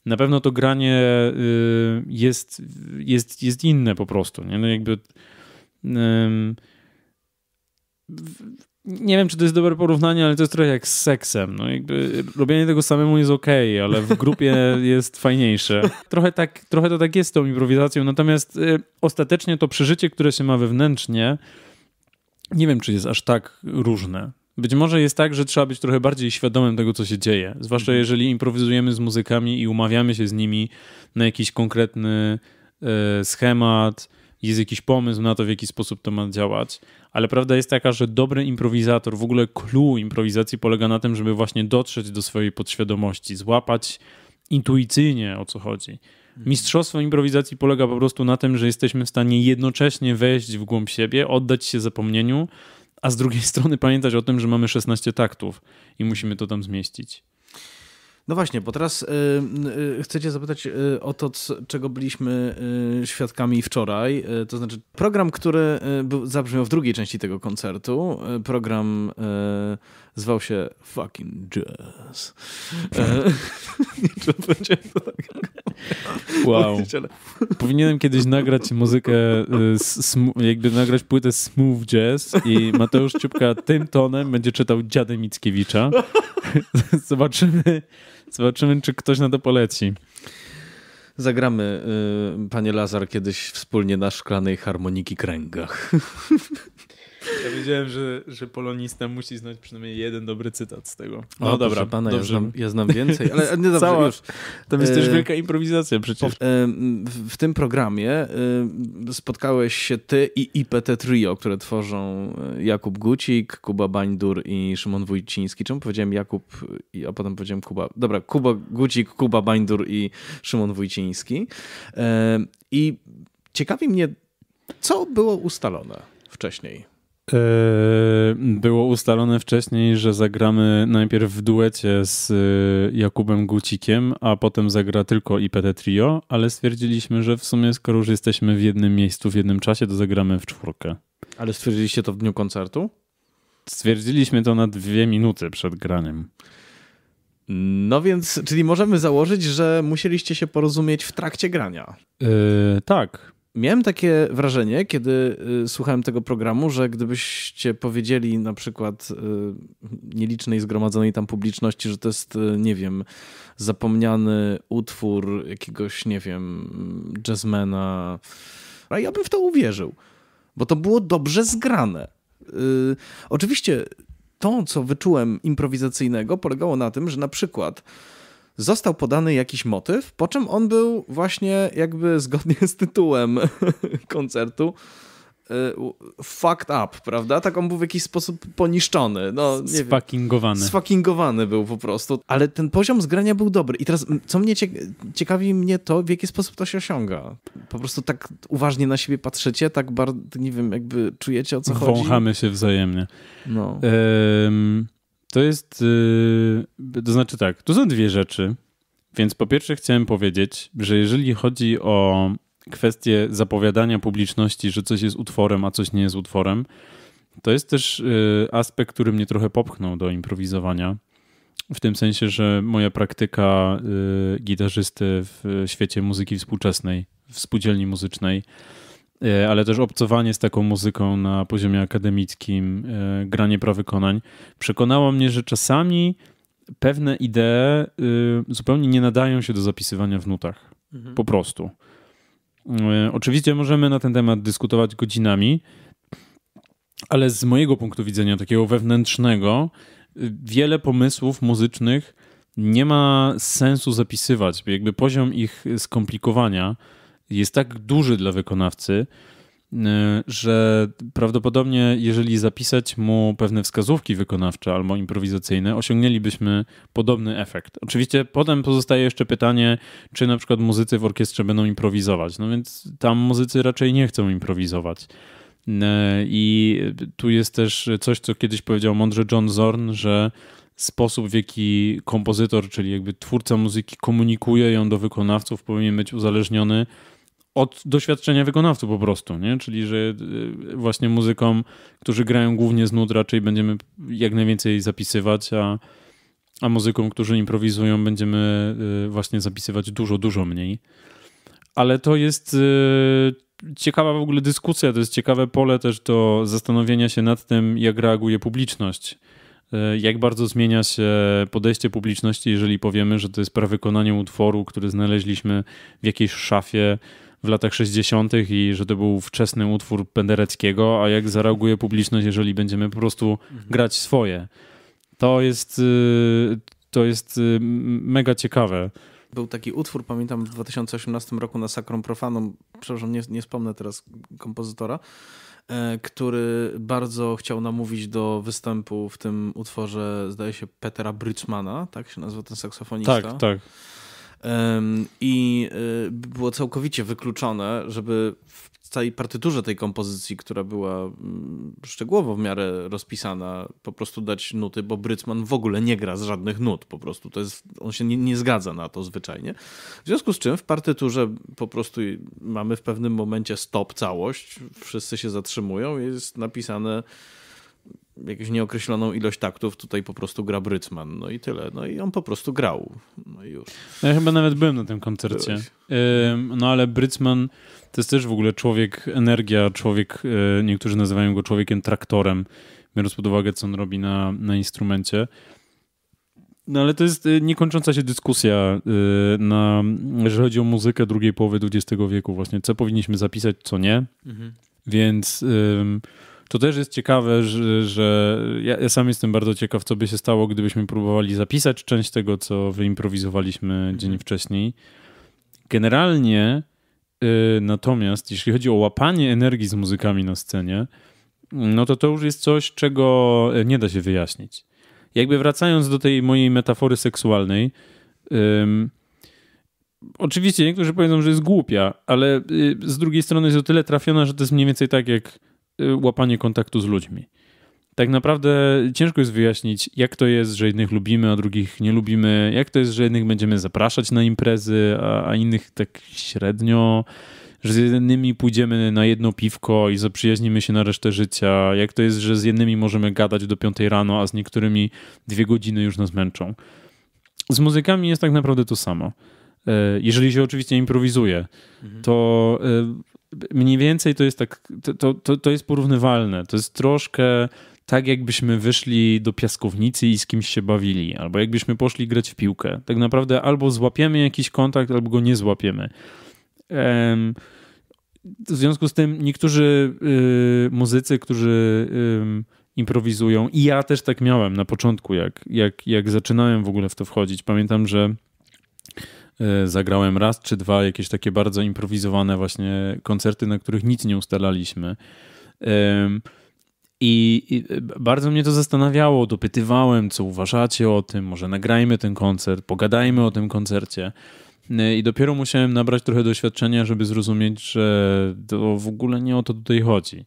Na pewno to granie y, jest, jest, jest inne po prostu. Nie? No jakby... Nie wiem, czy to jest dobre porównanie, ale to jest trochę jak z seksem. No jakby robienie tego samemu jest okej, ale w grupie jest fajniejsze. Trochę, tak, trochę to tak jest z tą improwizacją, natomiast y, ostatecznie to przeżycie, które się ma wewnętrznie, nie wiem, czy jest aż tak różne. Być może jest tak, że trzeba być trochę bardziej świadomym tego, co się dzieje. Zwłaszcza mhm. jeżeli improwizujemy z muzykami i umawiamy się z nimi na jakiś konkretny e, schemat, jest jakiś pomysł na to, w jaki sposób to ma działać. Ale prawda jest taka, że dobry improwizator, w ogóle clue improwizacji polega na tym, żeby właśnie dotrzeć do swojej podświadomości, złapać intuicyjnie o co chodzi. Mistrzostwo improwizacji polega po prostu na tym, że jesteśmy w stanie jednocześnie wejść w głąb siebie, oddać się zapomnieniu, a z drugiej strony pamiętać o tym, że mamy 16 taktów i musimy to tam zmieścić. No właśnie, bo teraz y, y, chcecie zapytać y, o to, czego byliśmy świadkami wczoraj. to znaczy program, który zabrzmiał w drugiej części tego koncertu. program zwał się Fucking Jazz. Nie powiedziałem to tak. Wow. Powinienem kiedyś nagrać muzykę, jakby nagrać płytę Smooth Jazz i Mateusz Ciupka tym tonem będzie czytał Dziadę Mickiewicza. Zobaczymy, Zobaczymy, czy ktoś na to poleci. Zagramy, y, panie Lazar, kiedyś wspólnie na szklanej harmoniki kręgach. Ja wiedziałem, że, że polonista musi znać przynajmniej jeden dobry cytat z tego. No o, dobra, pana, dobrze. Ja znam, ja, znam, więcej, ale nie dobrze, Cała, już. Tam jest e... też wielka improwizacja przecież. E... W, w tym programie e... spotkałeś się ty i IPT Trio, które tworzą e, Jakub Gucik, Kuba Bańdur i Szymon Wójciński. Czemu powiedziałem Jakub, a potem powiedziałem Kuba? Dobra, Kuba Gucik, Kuba Bańdur i Szymon Wójciński. E, I ciekawi mnie, co było ustalone wcześniej? Yy, było ustalone wcześniej, że zagramy najpierw w duecie z yy, Jakubem Gucikiem, a potem zagra tylko IPT Trio, ale stwierdziliśmy, że w sumie skoro już jesteśmy w jednym miejscu, w jednym czasie, to zagramy w czwórkę. Ale stwierdziliście to w dniu koncertu? Stwierdziliśmy to na dwie minuty przed graniem. No więc, czyli możemy założyć, że musieliście się porozumieć w trakcie grania. Yy, tak. Miałem takie wrażenie, kiedy y, słuchałem tego programu, że gdybyście powiedzieli na przykład y, nielicznej zgromadzonej tam publiczności, że to jest, y, nie wiem, zapomniany utwór jakiegoś, nie wiem, jazzmana, a ja bym w to uwierzył, bo to było dobrze zgrane. Oczywiście to, co wyczułem improwizacyjnego, polegało na tym, że na przykład został podany jakiś motyw, po czym on był właśnie jakby zgodnie z tytułem koncertu y, fucked up, prawda? Tak on był w jakiś sposób poniszczony. No, nie Spakingowany był po prostu. Ale ten poziom zgrania był dobry. I teraz, co mnie ciekawi mnie to, w jaki sposób to się osiąga. Po prostu tak uważnie na siebie patrzycie, tak bardzo, nie wiem, jakby czujecie o co Wąchamy chodzi. Wąchamy się wzajemnie. No. Ym... To jest, yy, to znaczy tak, tu są dwie rzeczy. Więc po pierwsze chciałem powiedzieć, że jeżeli chodzi o kwestię zapowiadania publiczności, że coś jest utworem, a coś nie jest utworem, to jest też y, aspekt, który mnie trochę popchnął do improwizowania. W tym sensie, że moja praktyka y, gitarzysty w świecie muzyki współczesnej, w spółdzielni muzycznej, E, ale też obcowanie z taką muzyką na poziomie akademickim, e, granie prawykonań, przekonało mnie, że czasami pewne idee y, zupełnie nie nadają się do zapisywania w nutach. Mhm. Po prostu. E, oczywiście możemy na ten temat dyskutować godzinami, ale z mojego punktu widzenia, takiego wewnętrznego, y, wiele pomysłów muzycznych nie ma sensu zapisywać. Jakby poziom ich skomplikowania jest tak duży dla wykonawcy, y, że prawdopodobnie, jeżeli zapisać mu pewne wskazówki wykonawcze albo improwizacyjne, osiągnęlibyśmy podobny efekt. Oczywiście potem pozostaje jeszcze pytanie, czy na przykład muzycy w orkiestrze będą improwizować. No więc tam muzycy raczej nie chcą improwizować. Y, I tu jest też coś, co kiedyś powiedział mądrze John Zorn, że sposób, w jaki kompozytor, czyli jakby twórca muzyki komunikuje ją do wykonawców, powinien być uzależniony od doświadczenia wykonawców po prostu, nie? Czyli, że y, właśnie muzykom, którzy grają głównie z nut, raczej będziemy jak najwięcej zapisywać, a, a muzykom, którzy improwizują, będziemy y, właśnie zapisywać dużo, dużo mniej. Ale to jest y, ciekawa w ogóle dyskusja, to jest ciekawe pole też do zastanowienia się nad tym, jak reaguje publiczność. Jak bardzo zmienia się podejście publiczności, jeżeli powiemy, że to jest prawykonanie utworu, który znaleźliśmy w jakiejś szafie, w latach 60. i że to był wczesny utwór Pendereckiego, a jak zareaguje publiczność, jeżeli będziemy po prostu mhm. grać swoje. To jest, y, to jest y, mega ciekawe. Był taki utwór, pamiętam, w 2018 roku na Sacrum Profanum, przepraszam, nie, nie wspomnę teraz kompozytora, e, który bardzo chciał namówić do występu w tym utworze, zdaje się, Petera Bridgmana, tak się nazywa ten saksofonista. Tak, tak. I y, było całkowicie wykluczone, żeby w całej partyturze tej kompozycji, która była mm, szczegółowo w miarę rozpisana, po prostu dać nuty, bo Brytman w ogóle nie gra z żadnych nut, po prostu to jest, on się nie, nie zgadza na to zwyczajnie. W związku z czym w partyturze po prostu mamy w pewnym momencie stop całość, wszyscy się zatrzymują, jest napisane jakąś nieokreśloną ilość taktów, tutaj po prostu gra Brytman, no i tyle. No i on po prostu grał, no i już. No ja chyba nawet byłem na tym koncercie. No ale Brytman to jest też w ogóle człowiek, energia, człowiek, y, niektórzy nazywają go człowiekiem traktorem, biorąc pod uwagę, co on robi na, na instrumencie. No ale to jest y, niekończąca się dyskusja, y, na, jeżeli chodzi o muzykę drugiej połowy XX wieku właśnie, co powinniśmy zapisać, co nie, mhm. więc... To też jest ciekawe, że, że ja, ja, sam jestem bardzo ciekaw, co by się stało, gdybyśmy próbowali zapisać część tego, co wyimprowizowaliśmy mhm. dzień wcześniej. Generalnie y, natomiast, jeśli chodzi o łapanie energii z muzykami na scenie, no to to już jest coś, czego nie da się wyjaśnić. Jakby wracając do tej mojej metafory seksualnej, ym, oczywiście niektórzy powiedzą, że jest głupia, ale y, z drugiej strony jest o tyle trafiona, że to jest mniej więcej tak jak Y, łapanie kontaktu z ludźmi. Tak naprawdę ciężko jest wyjaśnić, jak to jest, że jednych lubimy, a drugich nie lubimy, jak to jest, że jednych będziemy zapraszać na imprezy, a, a innych tak średnio, że z jednymi pójdziemy na jedno piwko i zaprzyjaźnimy się na resztę życia, jak to jest, że z jednymi możemy gadać do piątej rano, a z niektórymi dwie godziny już nas męczą. Z muzykami jest tak naprawdę to samo e, jeżeli się oczywiście improwizuje, mhm. to e, mniej więcej to jest tak, to, to, to jest porównywalne. To jest troszkę tak, jakbyśmy wyszli do piaskownicy i z kimś się bawili, albo jakbyśmy poszli grać w piłkę. Tak naprawdę albo złapiemy jakiś kontakt, albo go nie złapiemy. W związku z tym niektórzy y, muzycy, którzy improwizują, i ja też tak miałem na początku, jak, jak, jak zaczynałem w ogóle w to wchodzić. Pamiętam, że E, zagrałem raz czy dwa jakieś takie bardzo improwizowane właśnie koncerty, na których nic nie ustalaliśmy. I, e, bardzo mnie to zastanawiało, dopytywałem, co uważacie o tym, może nagrajmy ten koncert, pogadajmy o tym koncercie. E, I dopiero musiałem nabrać trochę doświadczenia, żeby zrozumieć, że to w ogóle nie o to tutaj chodzi.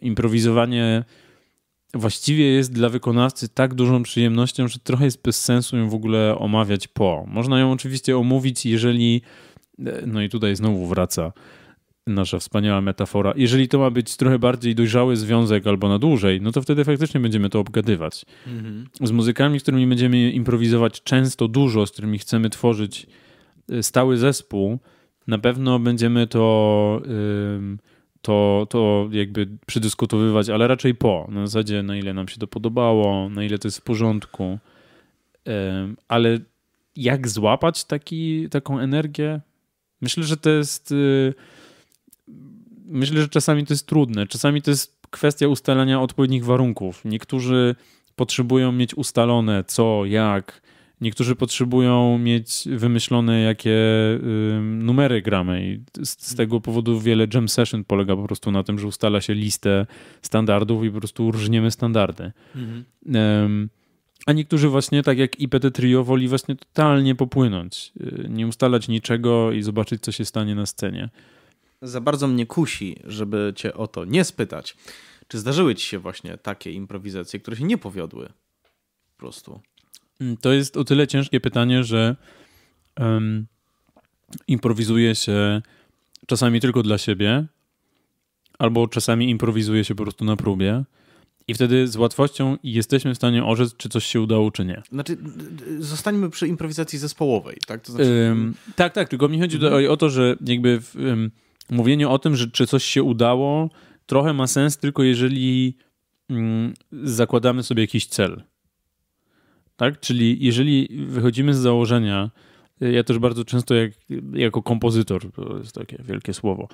improwizowanie właściwie jest dla wykonawcy tak dużą przyjemnością, że trochę jest bez sensu ją w ogóle omawiać po. Można ją oczywiście omówić, jeżeli. E, no i tutaj znowu wraca nasza wspaniała metafora. Jeżeli to ma być trochę bardziej dojrzały związek albo na dłużej, no to wtedy faktycznie będziemy to obgadywać. Mhm. Z muzykami, z którymi będziemy improwizować często dużo, z którymi chcemy tworzyć e, stały zespół, na pewno będziemy to. Yy, to, to jakby przedyskutowywać, ale raczej po. Na zasadzie, na ile nam się to podobało, na ile to jest w porządku. Ale jak złapać taki, taką energię? Myślę, że to jest. Y, myślę, że czasami to jest trudne. Czasami to jest kwestia ustalania odpowiednich warunków. Niektórzy potrzebują mieć ustalone co, jak, Niektórzy potrzebują mieć wymyślone, jakie y, numery gramy, i z, z, tego powodu wiele jam session polega po prostu na tym, że ustala się listę standardów i po prostu różniemy standardy. Mhm. a niektórzy właśnie, tak jak IPT Trio, woli właśnie totalnie popłynąć, y, nie ustalać niczego i zobaczyć, co się stanie na scenie. Za bardzo mnie kusi, żeby cię o to nie spytać. Czy zdarzyły ci się właśnie takie improwizacje, które się nie powiodły? Po prostu. Mm, to jest o tyle ciężkie pytanie, że um, improwizuje się czasami tylko dla siebie, albo czasami improwizuje się po prostu na próbie. I wtedy z łatwością jesteśmy w stanie orzec, czy coś się udało, czy nie. Znaczy, zostańmy przy improwizacji zespołowej, tak? To znaczy... tak, tak, tylko mi chodzi mhm. o, o, to, że jakby w, mówienie o tym, że czy coś się udało, trochę ma sens tylko jeżeli mm, zakładamy sobie jakiś cel. Tak? Czyli jeżeli wychodzimy z założenia, y, ja też bardzo często jak, jako kompozytor, to jest takie wielkie słowo,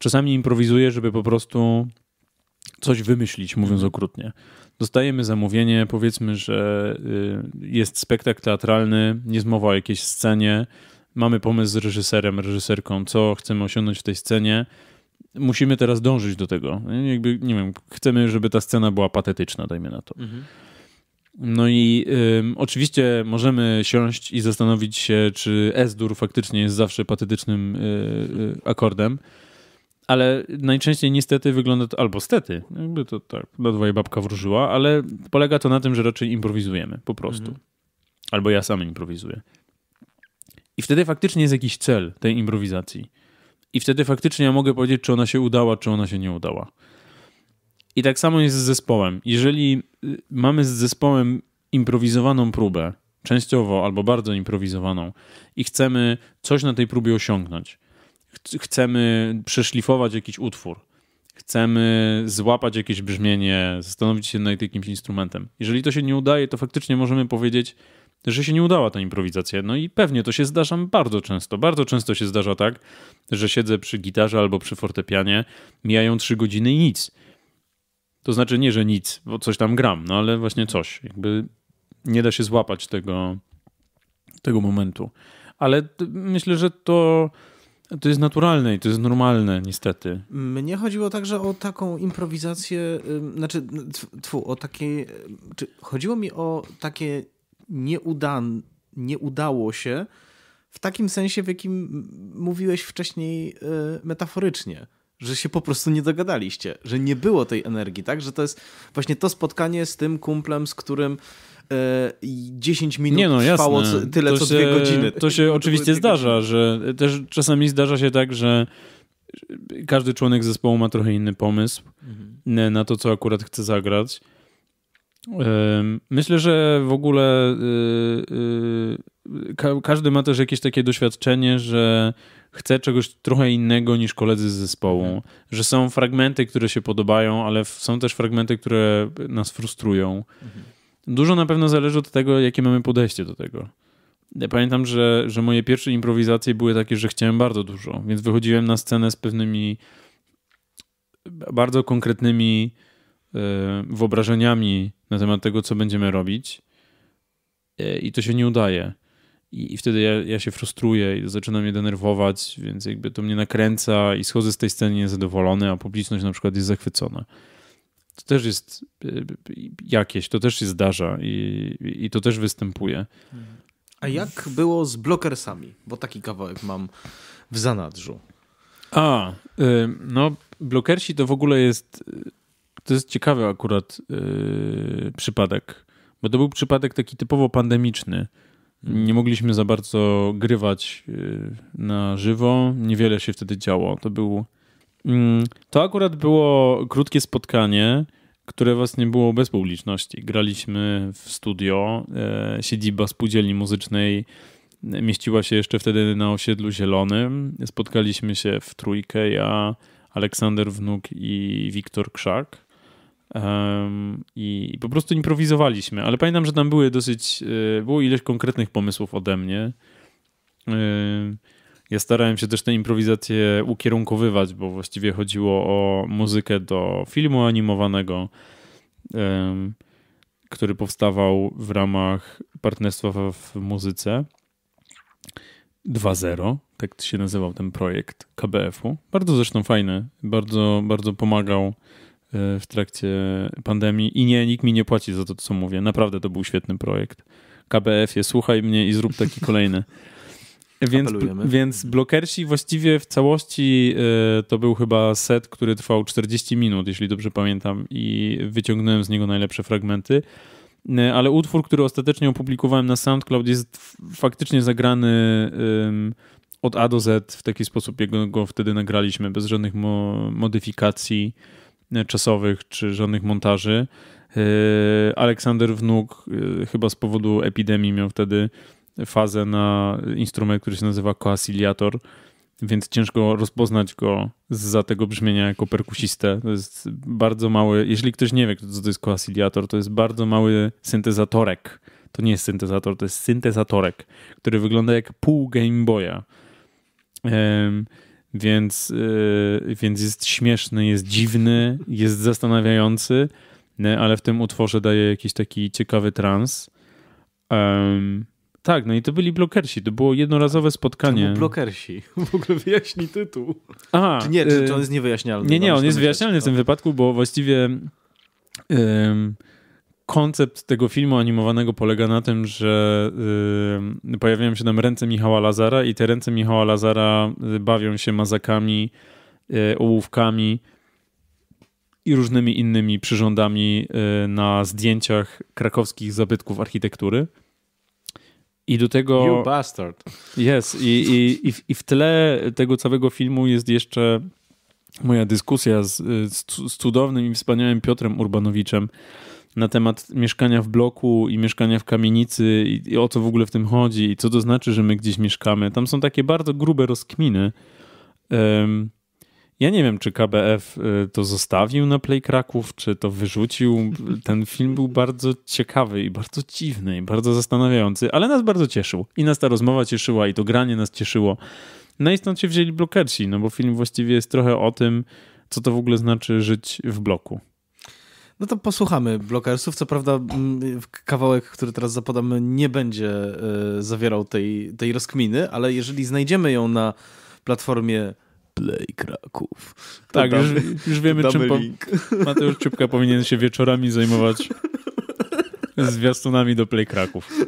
czasami improwizuję, żeby po prostu coś wymyślić, mówiąc mhm. okrutnie. Dostajemy zamówienie, powiedzmy, że y, jest spektakl teatralny, nie jest mowa o jakiejś scenie, mamy pomysł z reżyserem, reżyserką, co chcemy osiągnąć w tej scenie. Musimy teraz dążyć do tego. Jakby, nie wiem, chcemy, żeby ta scena była patetyczna, dajmy na to. Mhm. No i y, oczywiście możemy siąść i zastanowić się, czy S-dur faktycznie jest zawsze patetycznym y, y, akordem, ale najczęściej niestety wygląda to, albo stety, jakby to tak, na dwoje babka wróżyła, ale polega to na tym, że raczej improwizujemy po prostu. Mhm. Albo ja sam improwizuję. I wtedy faktycznie jest jakiś cel tej improwizacji. I wtedy faktycznie ja mogę powiedzieć, czy ona się udała, czy ona się nie udała. I tak samo jest z zespołem. Jeżeli y, mamy z zespołem improwizowaną próbę, częściowo albo bardzo improwizowaną, i chcemy coś na tej próbie osiągnąć, chcemy przeszlifować jakiś utwór, chcemy złapać jakieś brzmienie, zastanowić się nad jakimś instrumentem. Jeżeli to się nie udaje, to faktycznie możemy powiedzieć, że się nie udała ta improwizacja. No i pewnie to się zdarza bardzo często. Bardzo często się zdarza tak, że siedzę przy gitarze albo przy fortepianie, mijają trzy godziny i nic. To znaczy nie, że nic, bo coś tam gram, no ale właśnie coś. Jakby nie da się złapać tego, tego momentu. Ale myślę, że to, to jest naturalne i to jest normalne, niestety. Mnie chodziło także o taką improwizację, znaczy, tfu, o takie. Czy chodziło mi o takie nieudan, nie udało się w takim sensie, w jakim mówiłeś wcześniej y, metaforycznie że się po prostu nie dogadaliście, że nie było tej energii, tak? Że to jest właśnie to spotkanie z tym kumplem, z którym e, i 10 minut nie no, trwało jasne. tyle to co się, dwie godziny. To się oczywiście zdarza, że też czasami zdarza się tak, że każdy członek zespołu ma trochę inny pomysł mhm. na to, co akurat chce zagrać. Myślę, że w ogóle y, y, każdy ma też jakieś takie doświadczenie, że chce czegoś trochę innego niż koledzy z zespołu, mhm. że są fragmenty, które się podobają, ale są też fragmenty, które nas frustrują. Mhm. Dużo na pewno zależy od tego, jakie mamy podejście do tego. Ja pamiętam, że, że moje pierwsze improwizacje były takie, że chciałem bardzo dużo, więc wychodziłem na scenę z pewnymi bardzo konkretnymi e, wyobrażeniami na temat tego, co będziemy robić, e, i to się nie udaje. I, i wtedy ja, ja, się frustruję i zaczynam mnie denerwować, więc jakby to mnie nakręca i schodzę z tej sceny niezadowolony, a publiczność na przykład jest zachwycona. To też jest e, e, jakieś, to też się zdarza i, i to też występuje. A jak było z blokersami? Bo taki kawałek mam w zanadrzu. A, e, no, blokersi to w ogóle jest. To jest ciekawy akurat yy, przypadek, bo to był przypadek taki typowo pandemiczny. Nie mogliśmy za bardzo grywać y, na żywo, niewiele się wtedy działo. To był. Mm, to akurat było krótkie spotkanie, które was nie było bez publiczności. Graliśmy w studio, e, siedziba spółdzielni muzycznej mieściła się jeszcze wtedy na osiedlu zielonym. Spotkaliśmy się w trójkę, ja, Aleksander Wnuk i Wiktor Krzak i, po prostu improwizowaliśmy, ale pamiętam, że tam były dosyć, e, było ileś konkretnych pomysłów ode mnie. E, ja starałem się też tę improwizację ukierunkowywać, bo właściwie chodziło o muzykę do filmu animowanego, który powstawał w ramach partnerstwa w muzyce 2.0. Tak się nazywał ten projekt KBF-u. Bardzo zresztą fajny, bardzo, bardzo pomagał E, w trakcie pandemii i nie, nikt mi nie płaci za to, co mówię. Naprawdę to był świetny projekt. kbf je słuchaj mnie i zrób taki kolejny. Więc, więc blokersi właściwie w całości y, to był chyba set, który trwał 40 minut, jeśli dobrze pamiętam, i wyciągnąłem z niego najlepsze fragmenty. Y, ale utwór, który ostatecznie opublikowałem na SoundCloud, jest faktycznie zagrany y, od A do Z w taki sposób, jak go wtedy nagraliśmy, bez żadnych mo modyfikacji czasowych czy żadnych montaży. E, Aleksander Wnuk e, chyba z powodu epidemii miał wtedy fazę na instrument, który się nazywa koasiliator, więc ciężko rozpoznać go za tego brzmienia jako perkusistę. To jest bardzo mały, jeśli ktoś nie wie, co to jest koasiliator, to jest bardzo mały syntezatorek. To nie jest syntezator, to jest syntezatorek, który wygląda jak pół Game Boya. Um, więc, yy, więc jest śmieszny, jest dziwny, jest zastanawiający, nie? ale w tym utworze daje jakiś taki ciekawy trans. Um, tak, no i to byli blokersi. To było jednorazowe spotkanie. blokersi. W ogóle wyjaśni tytuł. A, czy nie, czy, czy on jest niewyjaśnialny? Nie, nie, on jest wyjaśnialny w tym wypadku, bo właściwie. Um, koncept tego filmu animowanego polega na tym, że y, pojawiają się tam ręce Michała Lazara i te ręce Michała Lazara y, bawią się mazakami, y, ołówkami i różnymi innymi przyrządami na zdjęciach krakowskich zabytków architektury. I do tego. You bastard. Jest. I, i, i, w, I w tle tego całego filmu jest jeszcze moja dyskusja z, z, z cudownym i wspaniałym Piotrem Urbanowiczem, na temat mieszkania w bloku i mieszkania w kamienicy i, i, o co w ogóle w tym chodzi i co to znaczy, że my gdzieś mieszkamy. Tam są takie bardzo grube rozkminy. Um, ja nie wiem, czy KBF y, to zostawił na Play Kraków, czy to wyrzucił. Ten film był bardzo ciekawy i bardzo dziwny i bardzo zastanawiający, ale nas bardzo cieszył. I nas ta rozmowa cieszyła, i to granie nas cieszyło. No i stąd się wzięli blokersi, no bo film właściwie jest trochę o tym, co to w ogóle znaczy żyć w bloku. No to posłuchamy blokersów. Co prawda, mm, kawałek, który teraz zapadamy nie będzie e, zawierał tej, tej rozkminy, ale jeżeli znajdziemy ją na platformie Play Kraków. Tak, damy, już, już, wiemy, czym po... Mateusz Czubka powinien się wieczorami zajmować zwiastunami do Play Kraków.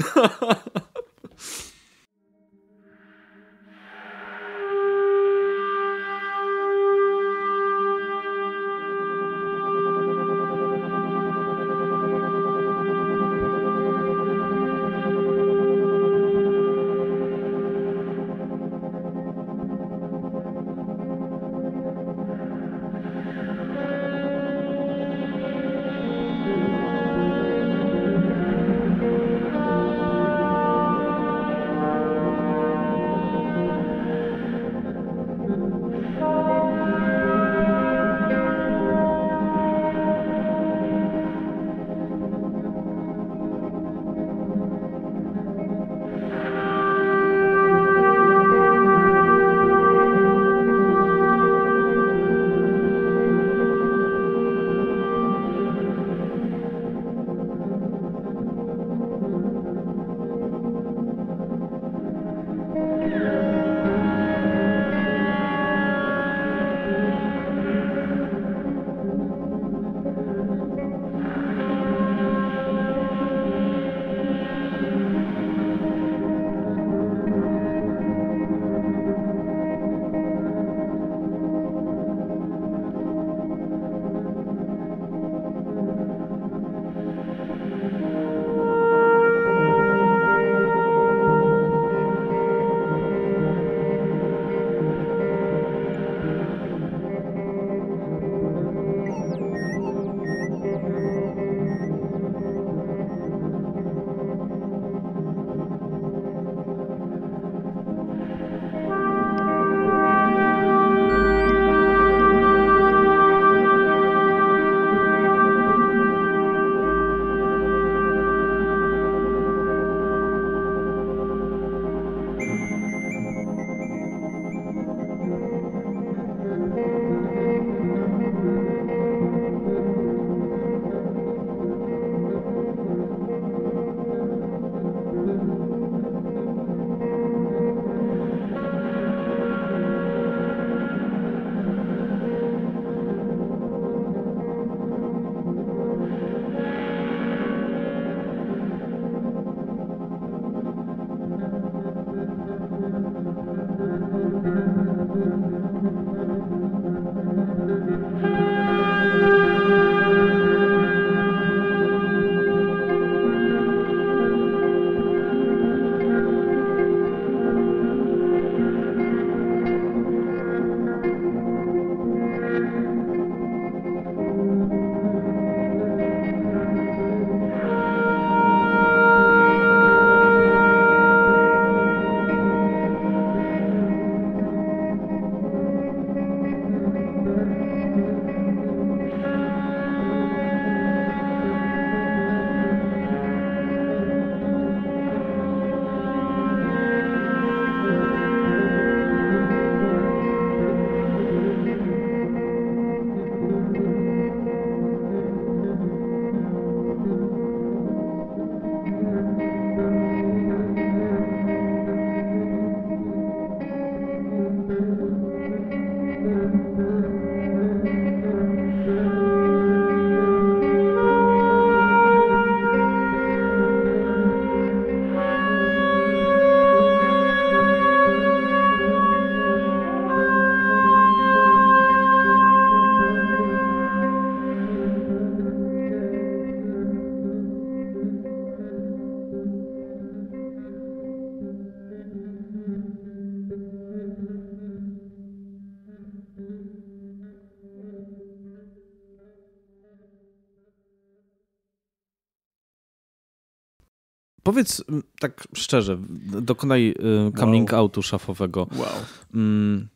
powiedz tak szczerze, dokonaj y, coming wow. outu szafowego. Wow. Mm.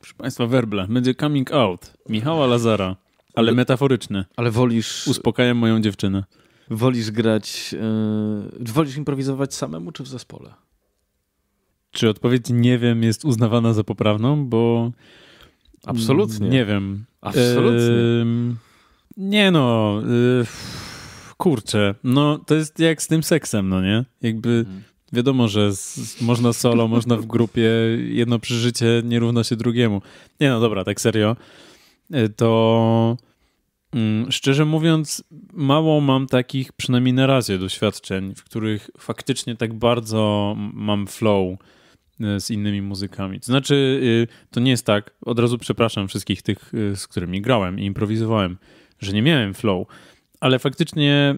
Proszę Państwa, werble. Będzie coming out Michała Lazara, ale metaforyczny. Ale wolisz... Uspokajam moją dziewczynę. Wolisz grać... Yy... Wolisz improwizować samemu czy w zespole? Czy odpowiedź nie wiem jest uznawana za poprawną, bo... Absolutnie. Nie wiem. Absolutnie. Yy... Nie no... Yy Kurczę, no to jest jak z tym seksem, no nie? Jakby hmm. wiadomo, że z, można solo, można w grupie, jedno przeżycie nie równa się drugiemu. Nie no dobra, tak serio. E, to mm, szczerze mówiąc, mało mam takich, przynajmniej na razie, doświadczeń, w których faktycznie tak bardzo mam flow e, z innymi muzykami. To znaczy, y, to nie jest tak, od razu przepraszam wszystkich tych, y, z którymi grałem i improwizowałem, że nie miałem flow ale faktycznie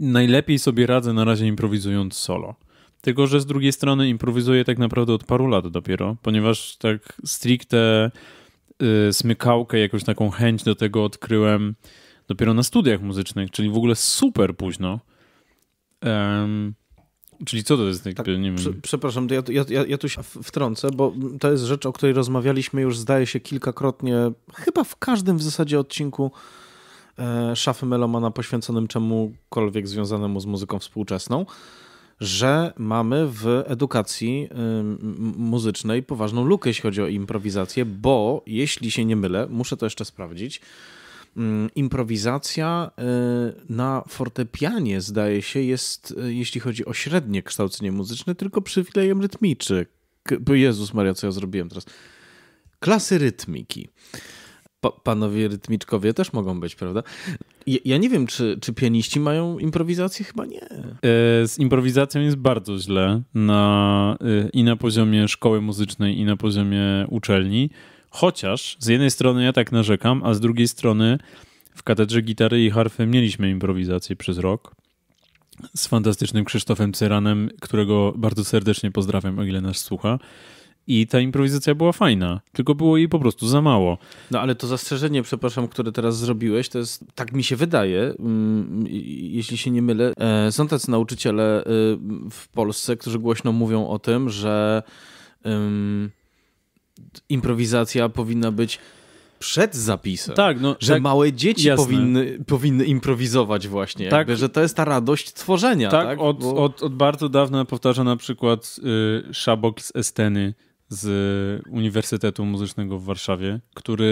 najlepiej sobie radzę na razie improwizując solo. Tylko, że z drugiej strony improwizuję tak naprawdę od paru lat dopiero, ponieważ tak stricte y, smykałkę, jakąś taką chęć do tego odkryłem dopiero na studiach muzycznych, czyli w ogóle super późno. Um, Czyli co to jest? Tak, nie wiem. przepraszam, ja, ja, ja, ja tu się wtrącę, bo to jest rzecz, o której rozmawialiśmy już, zdaje się, kilkakrotnie, chyba w każdym w zasadzie odcinku E, szafy Melomana poświęconym czemukolwiek związanemu z muzyką współczesną, że mamy w edukacji y, muzycznej poważną lukę, jeśli chodzi o improwizację, bo jeśli się nie mylę, muszę to jeszcze sprawdzić, mm, improwizacja y, na fortepianie, zdaje się, jest, y, jeśli chodzi o średnie kształcenie muzyczne, tylko przywilejem rytmiczy. Jezus Maria, co ja zrobiłem teraz? Klasy rytmiki panowie rytmiczkowie też mogą być, prawda? Ja, ja, nie wiem, czy, czy pianiści mają improwizację? Chyba nie. E, z improwizacją jest bardzo źle na, e, i na poziomie szkoły muzycznej, i na poziomie uczelni. Chociaż z jednej strony ja tak narzekam, a z drugiej strony w katedrze gitary i harfy mieliśmy improwizację przez rok z fantastycznym Krzysztofem Cyranem, którego bardzo serdecznie pozdrawiam, o ile nas słucha. I ta improwizacja była fajna, tylko było jej po prostu za mało. No ale to zastrzeżenie, przepraszam, które teraz zrobiłeś, to jest, tak mi się wydaje, mm, jeśli się nie mylę, e, są tacy nauczyciele y, w Polsce, którzy głośno mówią o tym, że ym, improwizacja powinna być przed zapisem. Tak, no, że tak, małe dzieci powinny, powinny improwizować właśnie. Tak, jakby, że to jest ta radość tworzenia. Tak, tak? Od, Bo... od, od bardzo dawna powtarza na przykład y, Szabok z Esteny, z Uniwersytetu Muzycznego w Warszawie, który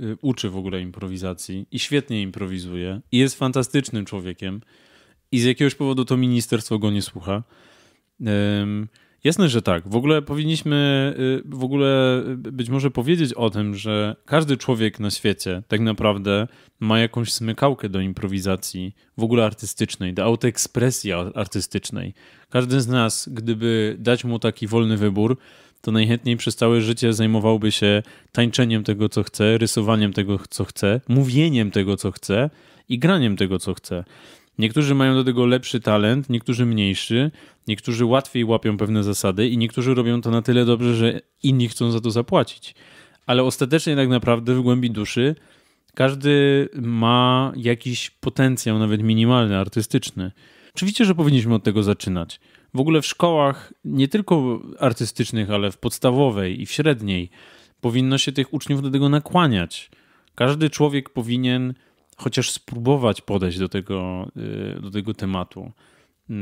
y, uczy w ogóle improwizacji i świetnie improwizuje i jest fantastycznym człowiekiem i z jakiegoś powodu to ministerstwo go nie słucha. Um, jasne, że tak. W ogóle powinniśmy y, w ogóle y, być może powiedzieć o tym, że każdy człowiek na świecie tak naprawdę ma jakąś smykałkę do improwizacji w ogóle artystycznej, do autoekspresji artystycznej. Każdy z nas, gdyby dać mu taki wolny wybór, to najchętniej przez całe życie zajmowałby się tańczeniem tego, co chce, rysowaniem tego, co chce, mówieniem tego, co chce i graniem tego, co chce. Niektórzy mają do tego lepszy talent, niektórzy mniejszy, niektórzy łatwiej łapią pewne zasady i niektórzy robią to na tyle dobrze, że inni chcą za to zapłacić. Ale ostatecznie, tak naprawdę, w głębi duszy każdy ma jakiś potencjał, nawet minimalny, artystyczny. Oczywiście, że powinniśmy od tego zaczynać w ogóle w szkołach nie tylko artystycznych, ale w podstawowej i w średniej powinno się tych uczniów do tego nakłaniać. Każdy człowiek powinien chociaż spróbować podejść do tego, y, do tego tematu y,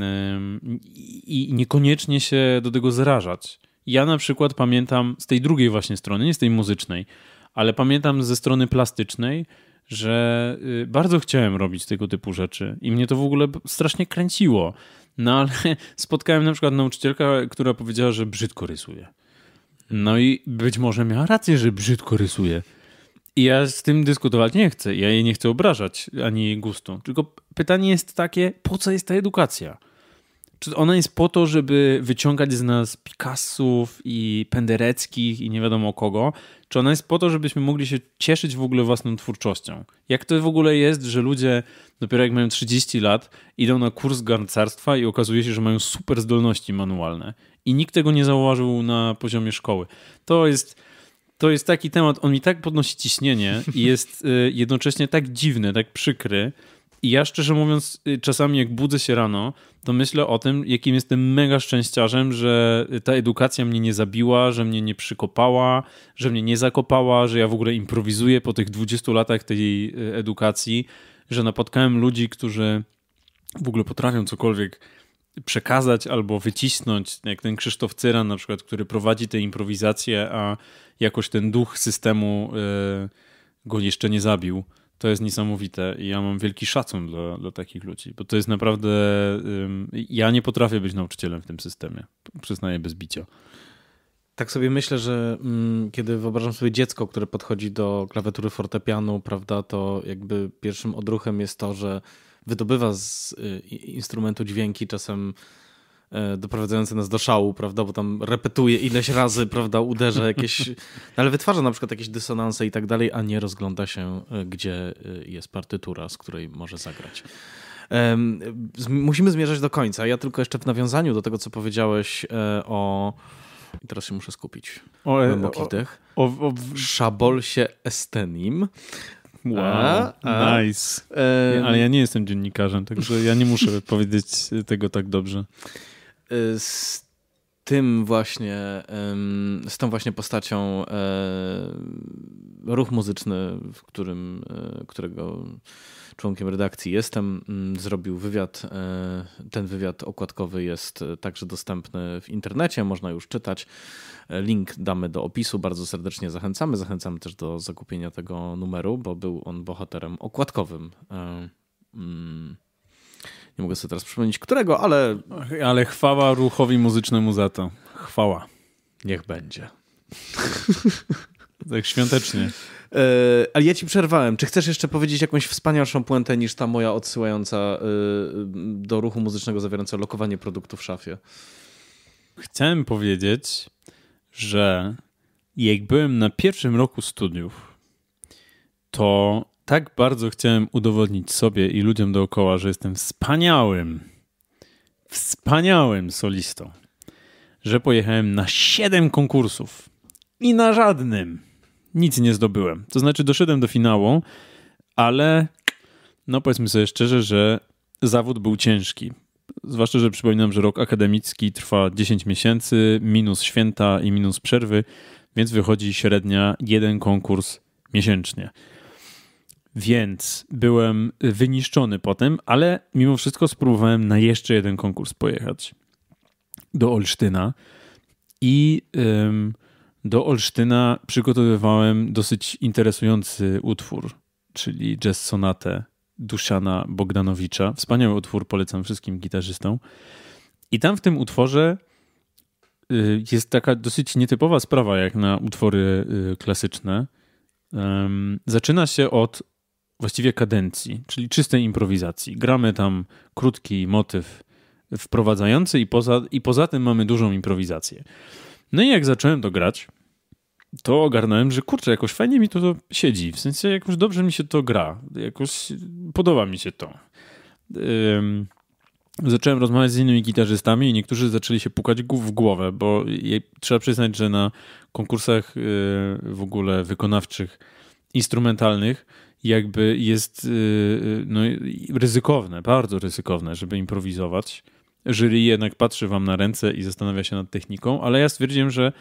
i niekoniecznie się do tego zrażać. Ja na przykład pamiętam z tej drugiej właśnie strony, nie z tej muzycznej, ale pamiętam ze strony plastycznej, że y, bardzo chciałem robić tego typu rzeczy i mnie to w ogóle strasznie kręciło. No ale spotkałem na przykład nauczycielkę, która powiedziała, że brzydko rysuje. No i być może miała rację, że brzydko rysuje. I ja z tym dyskutować nie chcę. Ja jej nie chcę obrażać ani jej gustu. Tylko pytanie jest takie, po co jest ta edukacja? Czy ona jest po to, żeby wyciągać z nas Picassów i Pendereckich i nie wiadomo kogo? Czy ona jest po to, żebyśmy mogli się cieszyć w ogóle własną twórczością? Jak to w ogóle jest, że ludzie dopiero jak mają 30 lat idą na kurs garncarstwa i okazuje się, że mają super zdolności manualne i nikt tego nie zauważył na poziomie szkoły? To jest... To jest taki temat, on mi tak podnosi ciśnienie i jest y, jednocześnie tak dziwny, tak przykry, i ja szczerze mówiąc, y, czasami jak budzę się rano, to myślę o tym, jakim jestem mega szczęściarzem, że ta edukacja mnie nie zabiła, że mnie nie przykopała, że mnie nie zakopała, że ja w ogóle improwizuję po tych 20 latach tej y, edukacji, że napotkałem ludzi, którzy w ogóle potrafią cokolwiek przekazać albo wycisnąć, jak ten Krzysztof Cyran na przykład, który prowadzi te improwizacje, a jakoś ten duch systemu y, go jeszcze nie zabił to jest niesamowite i ja mam wielki szacun dla, dla takich ludzi, bo to jest naprawdę. Um, ja nie potrafię być nauczycielem w tym systemie, przyznaję bez bicia. Tak sobie myślę, że mm, kiedy wyobrażam sobie dziecko, które podchodzi do klawiatury fortepianu, prawda, to jakby pierwszym odruchem jest to, że wydobywa z y, instrumentu dźwięki czasem E, doprowadzające nas do szału, prawda, bo tam repetuje ileś razy, prawda, uderza jakieś, no ale wytwarza na przykład jakieś dysonanse i tak dalej, a nie rozgląda się, e, gdzie e, jest partytura, z której może zagrać. Musimy zmierzać do końca. Ja tylko jeszcze w nawiązaniu do tego, co powiedziałeś o. Teraz się muszę skupić. O, głęboki O, o, o... Szabolsie Estenim. Wow, a, a, nice. ale ja nie jestem dziennikarzem, także ja nie muszę powiedzieć tego tak dobrze. Y, z tym właśnie, z tą właśnie postacią e, ruch muzyczny, w którym, e, którego członkiem redakcji jestem, mm, zrobił wywiad. E, ten wywiad okładkowy jest także dostępny w internecie, można już czytać. Link damy do opisu, bardzo serdecznie zachęcamy. Zachęcamy też do zakupienia tego numeru, bo był on bohaterem okładkowym. Mm, nie mogę sobie teraz przypomnieć którego, ale. Ale chwała ruchowi muzycznemu za to. Chwała. Niech będzie. tak świątecznie. E, ale ja ci przerwałem. Czy chcesz jeszcze powiedzieć jakąś wspanialszą puentę niż ta moja odsyłająca e, do ruchu muzycznego zawierająca lokowanie produktów w szafie? Chciałem powiedzieć, że jak byłem na pierwszym roku studiów, to tak bardzo chciałem udowodnić sobie i ludziom dookoła, że jestem wspaniałym, wspaniałym solistą, że pojechałem na siedem konkursów i na żadnym nic nie zdobyłem. To znaczy, doszedłem do finału, ale no powiedzmy sobie szczerze, że zawód był ciężki. Zwłaszcza, że przypominam, że rok akademicki trwa 10 miesięcy, minus święta i minus przerwy, więc wychodzi średnia jeden konkurs miesięcznie. Więc byłem wyniszczony potem, ale mimo wszystko spróbowałem na jeszcze jeden konkurs pojechać do Olsztyna i ym, do Olsztyna przygotowywałem dosyć interesujący utwór, czyli jazz sonatę dusiana Bogdanowicza. Wspaniały utwór, polecam wszystkim gitarzystom. I tam w tym utworze y, jest taka dosyć nietypowa sprawa, jak na utwory y, klasyczne. Zaczyna się od właściwie kadencji, czyli czystej improwizacji. Gramy tam krótki motyw wprowadzający i poza, i poza tym mamy dużą improwizację. No i jak zacząłem to grać, to ogarnąłem, że kurczę, jakoś fajnie mi to, to siedzi, w sensie jakoś dobrze mi się to gra, jakoś podoba mi się to. zacząłem rozmawiać z innymi gitarzystami i niektórzy zaczęli się pukać w głowę, bo trzeba przyznać, że na konkursach y, w ogóle wykonawczych, instrumentalnych, jakby jest y, y, no, ryzykowne, bardzo ryzykowne, żeby improwizować. Jury jednak patrzy wam na ręce i zastanawia się nad techniką, ale ja stwierdziłem, że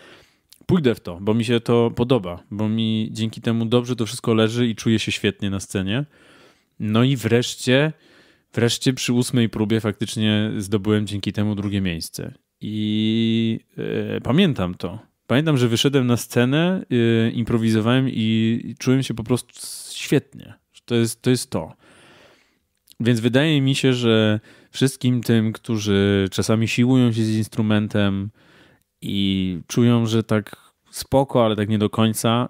pójdę w to, bo mi się to podoba, bo mi dzięki temu dobrze to wszystko leży i czuję się świetnie na scenie. No i wreszcie, wreszcie przy ósmej próbie faktycznie zdobyłem dzięki temu drugie miejsce. I yy, pamiętam to. Pamiętam, że wyszedłem na scenę, yy, improwizowałem i czułem się po prostu świetnie. To jest, to jest to. Więc wydaje mi się, że wszystkim tym, którzy czasami siłują się z instrumentem i czują, że tak spoko, ale tak nie do końca,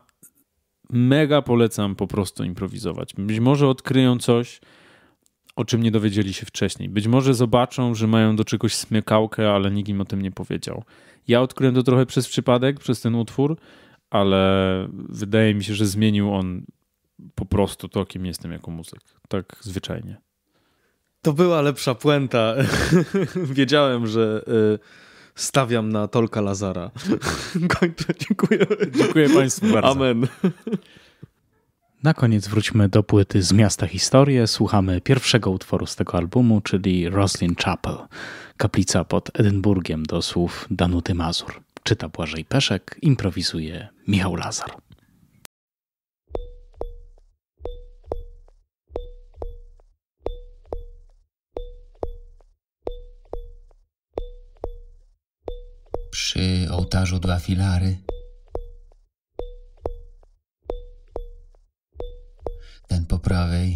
mega polecam po prostu improwizować. Być może odkryją coś, o czym nie dowiedzieli się wcześniej. Być może zobaczą, że mają do czegoś smykałkę, ale nikt im o tym nie powiedział. Ja odkryłem to trochę przez przypadek, przez ten utwór, ale wydaje mi się, że zmienił on po prostu to, kim jestem jako muzyk. Tak zwyczajnie. To była lepsza puenta. Wiedziałem, że y, stawiam na Tolka Lazara. Kończę, dziękuję. Dziękuję Państwu bardzo. Amen. Na koniec wróćmy do płyty z miasta Historie. Słuchamy pierwszego utworu z tego albumu, czyli Roslin Chapel, kaplica pod Edynburgiem do słów Danuty Mazur. Czyta Błażej Peszek, improwizuje Michał Lazar. przy ołtarzu dwa filary. Ten po prawej,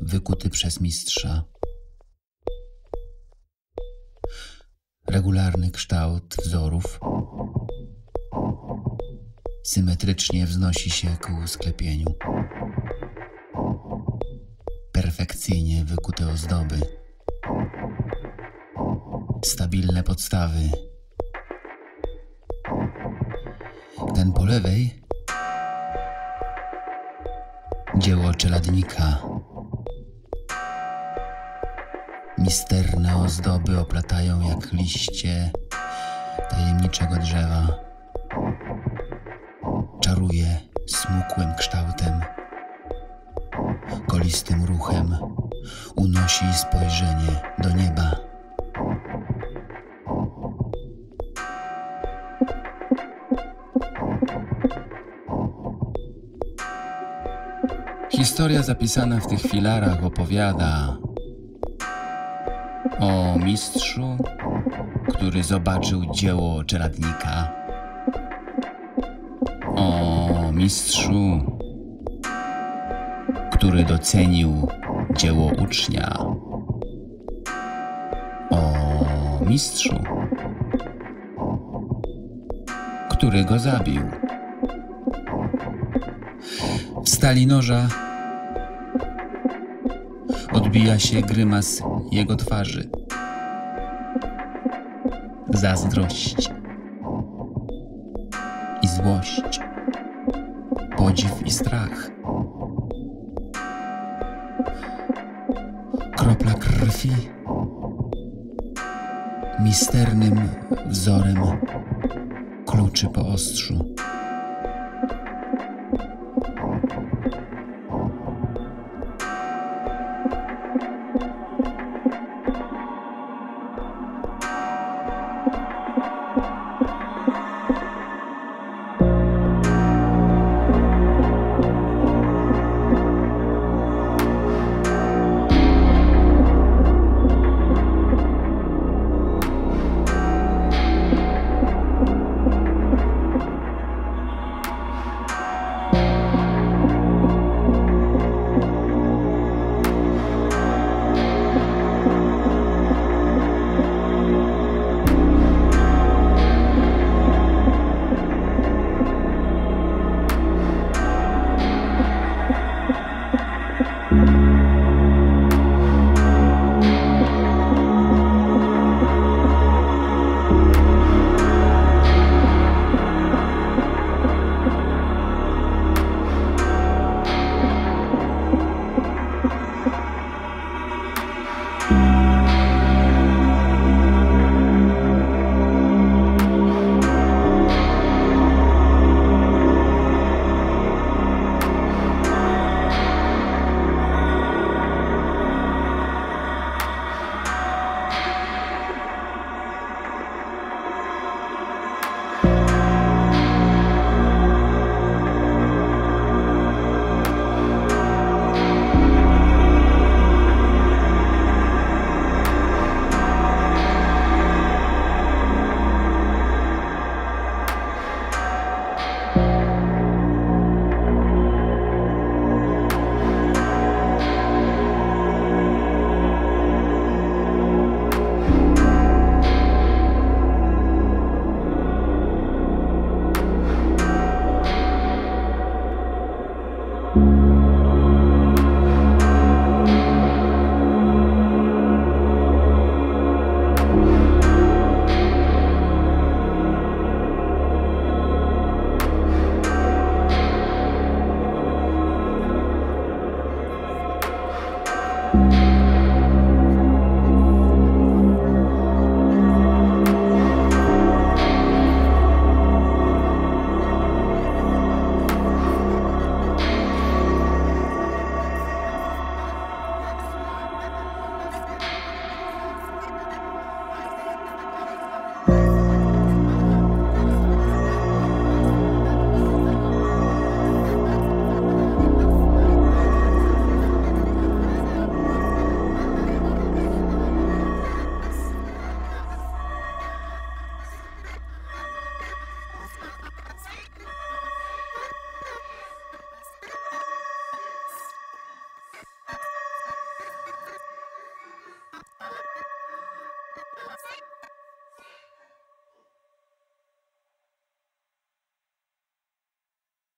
wykuty przez mistrza. Regularny kształt wzorów symetrycznie wznosi się ku sklepieniu. Perfekcyjnie wykute ozdoby stabilne podstawy. Ten po lewej dzieło czeladnika. Misterne ozdoby oplatają jak liście tajemniczego drzewa. Czaruje smukłym kształtem, kolistym ruchem, unosi spojrzenie do nieba. Historia zapisana w tych filarach opowiada o mistrzu, który zobaczył dzieło czeladnika. O mistrzu, który docenił dzieło ucznia. O mistrzu, który go zabił stali noża odbija się grymas jego twarzy. Zazdrość i złość, podziw i strach. Kropla krwi misternym wzorem kluczy po ostrzu.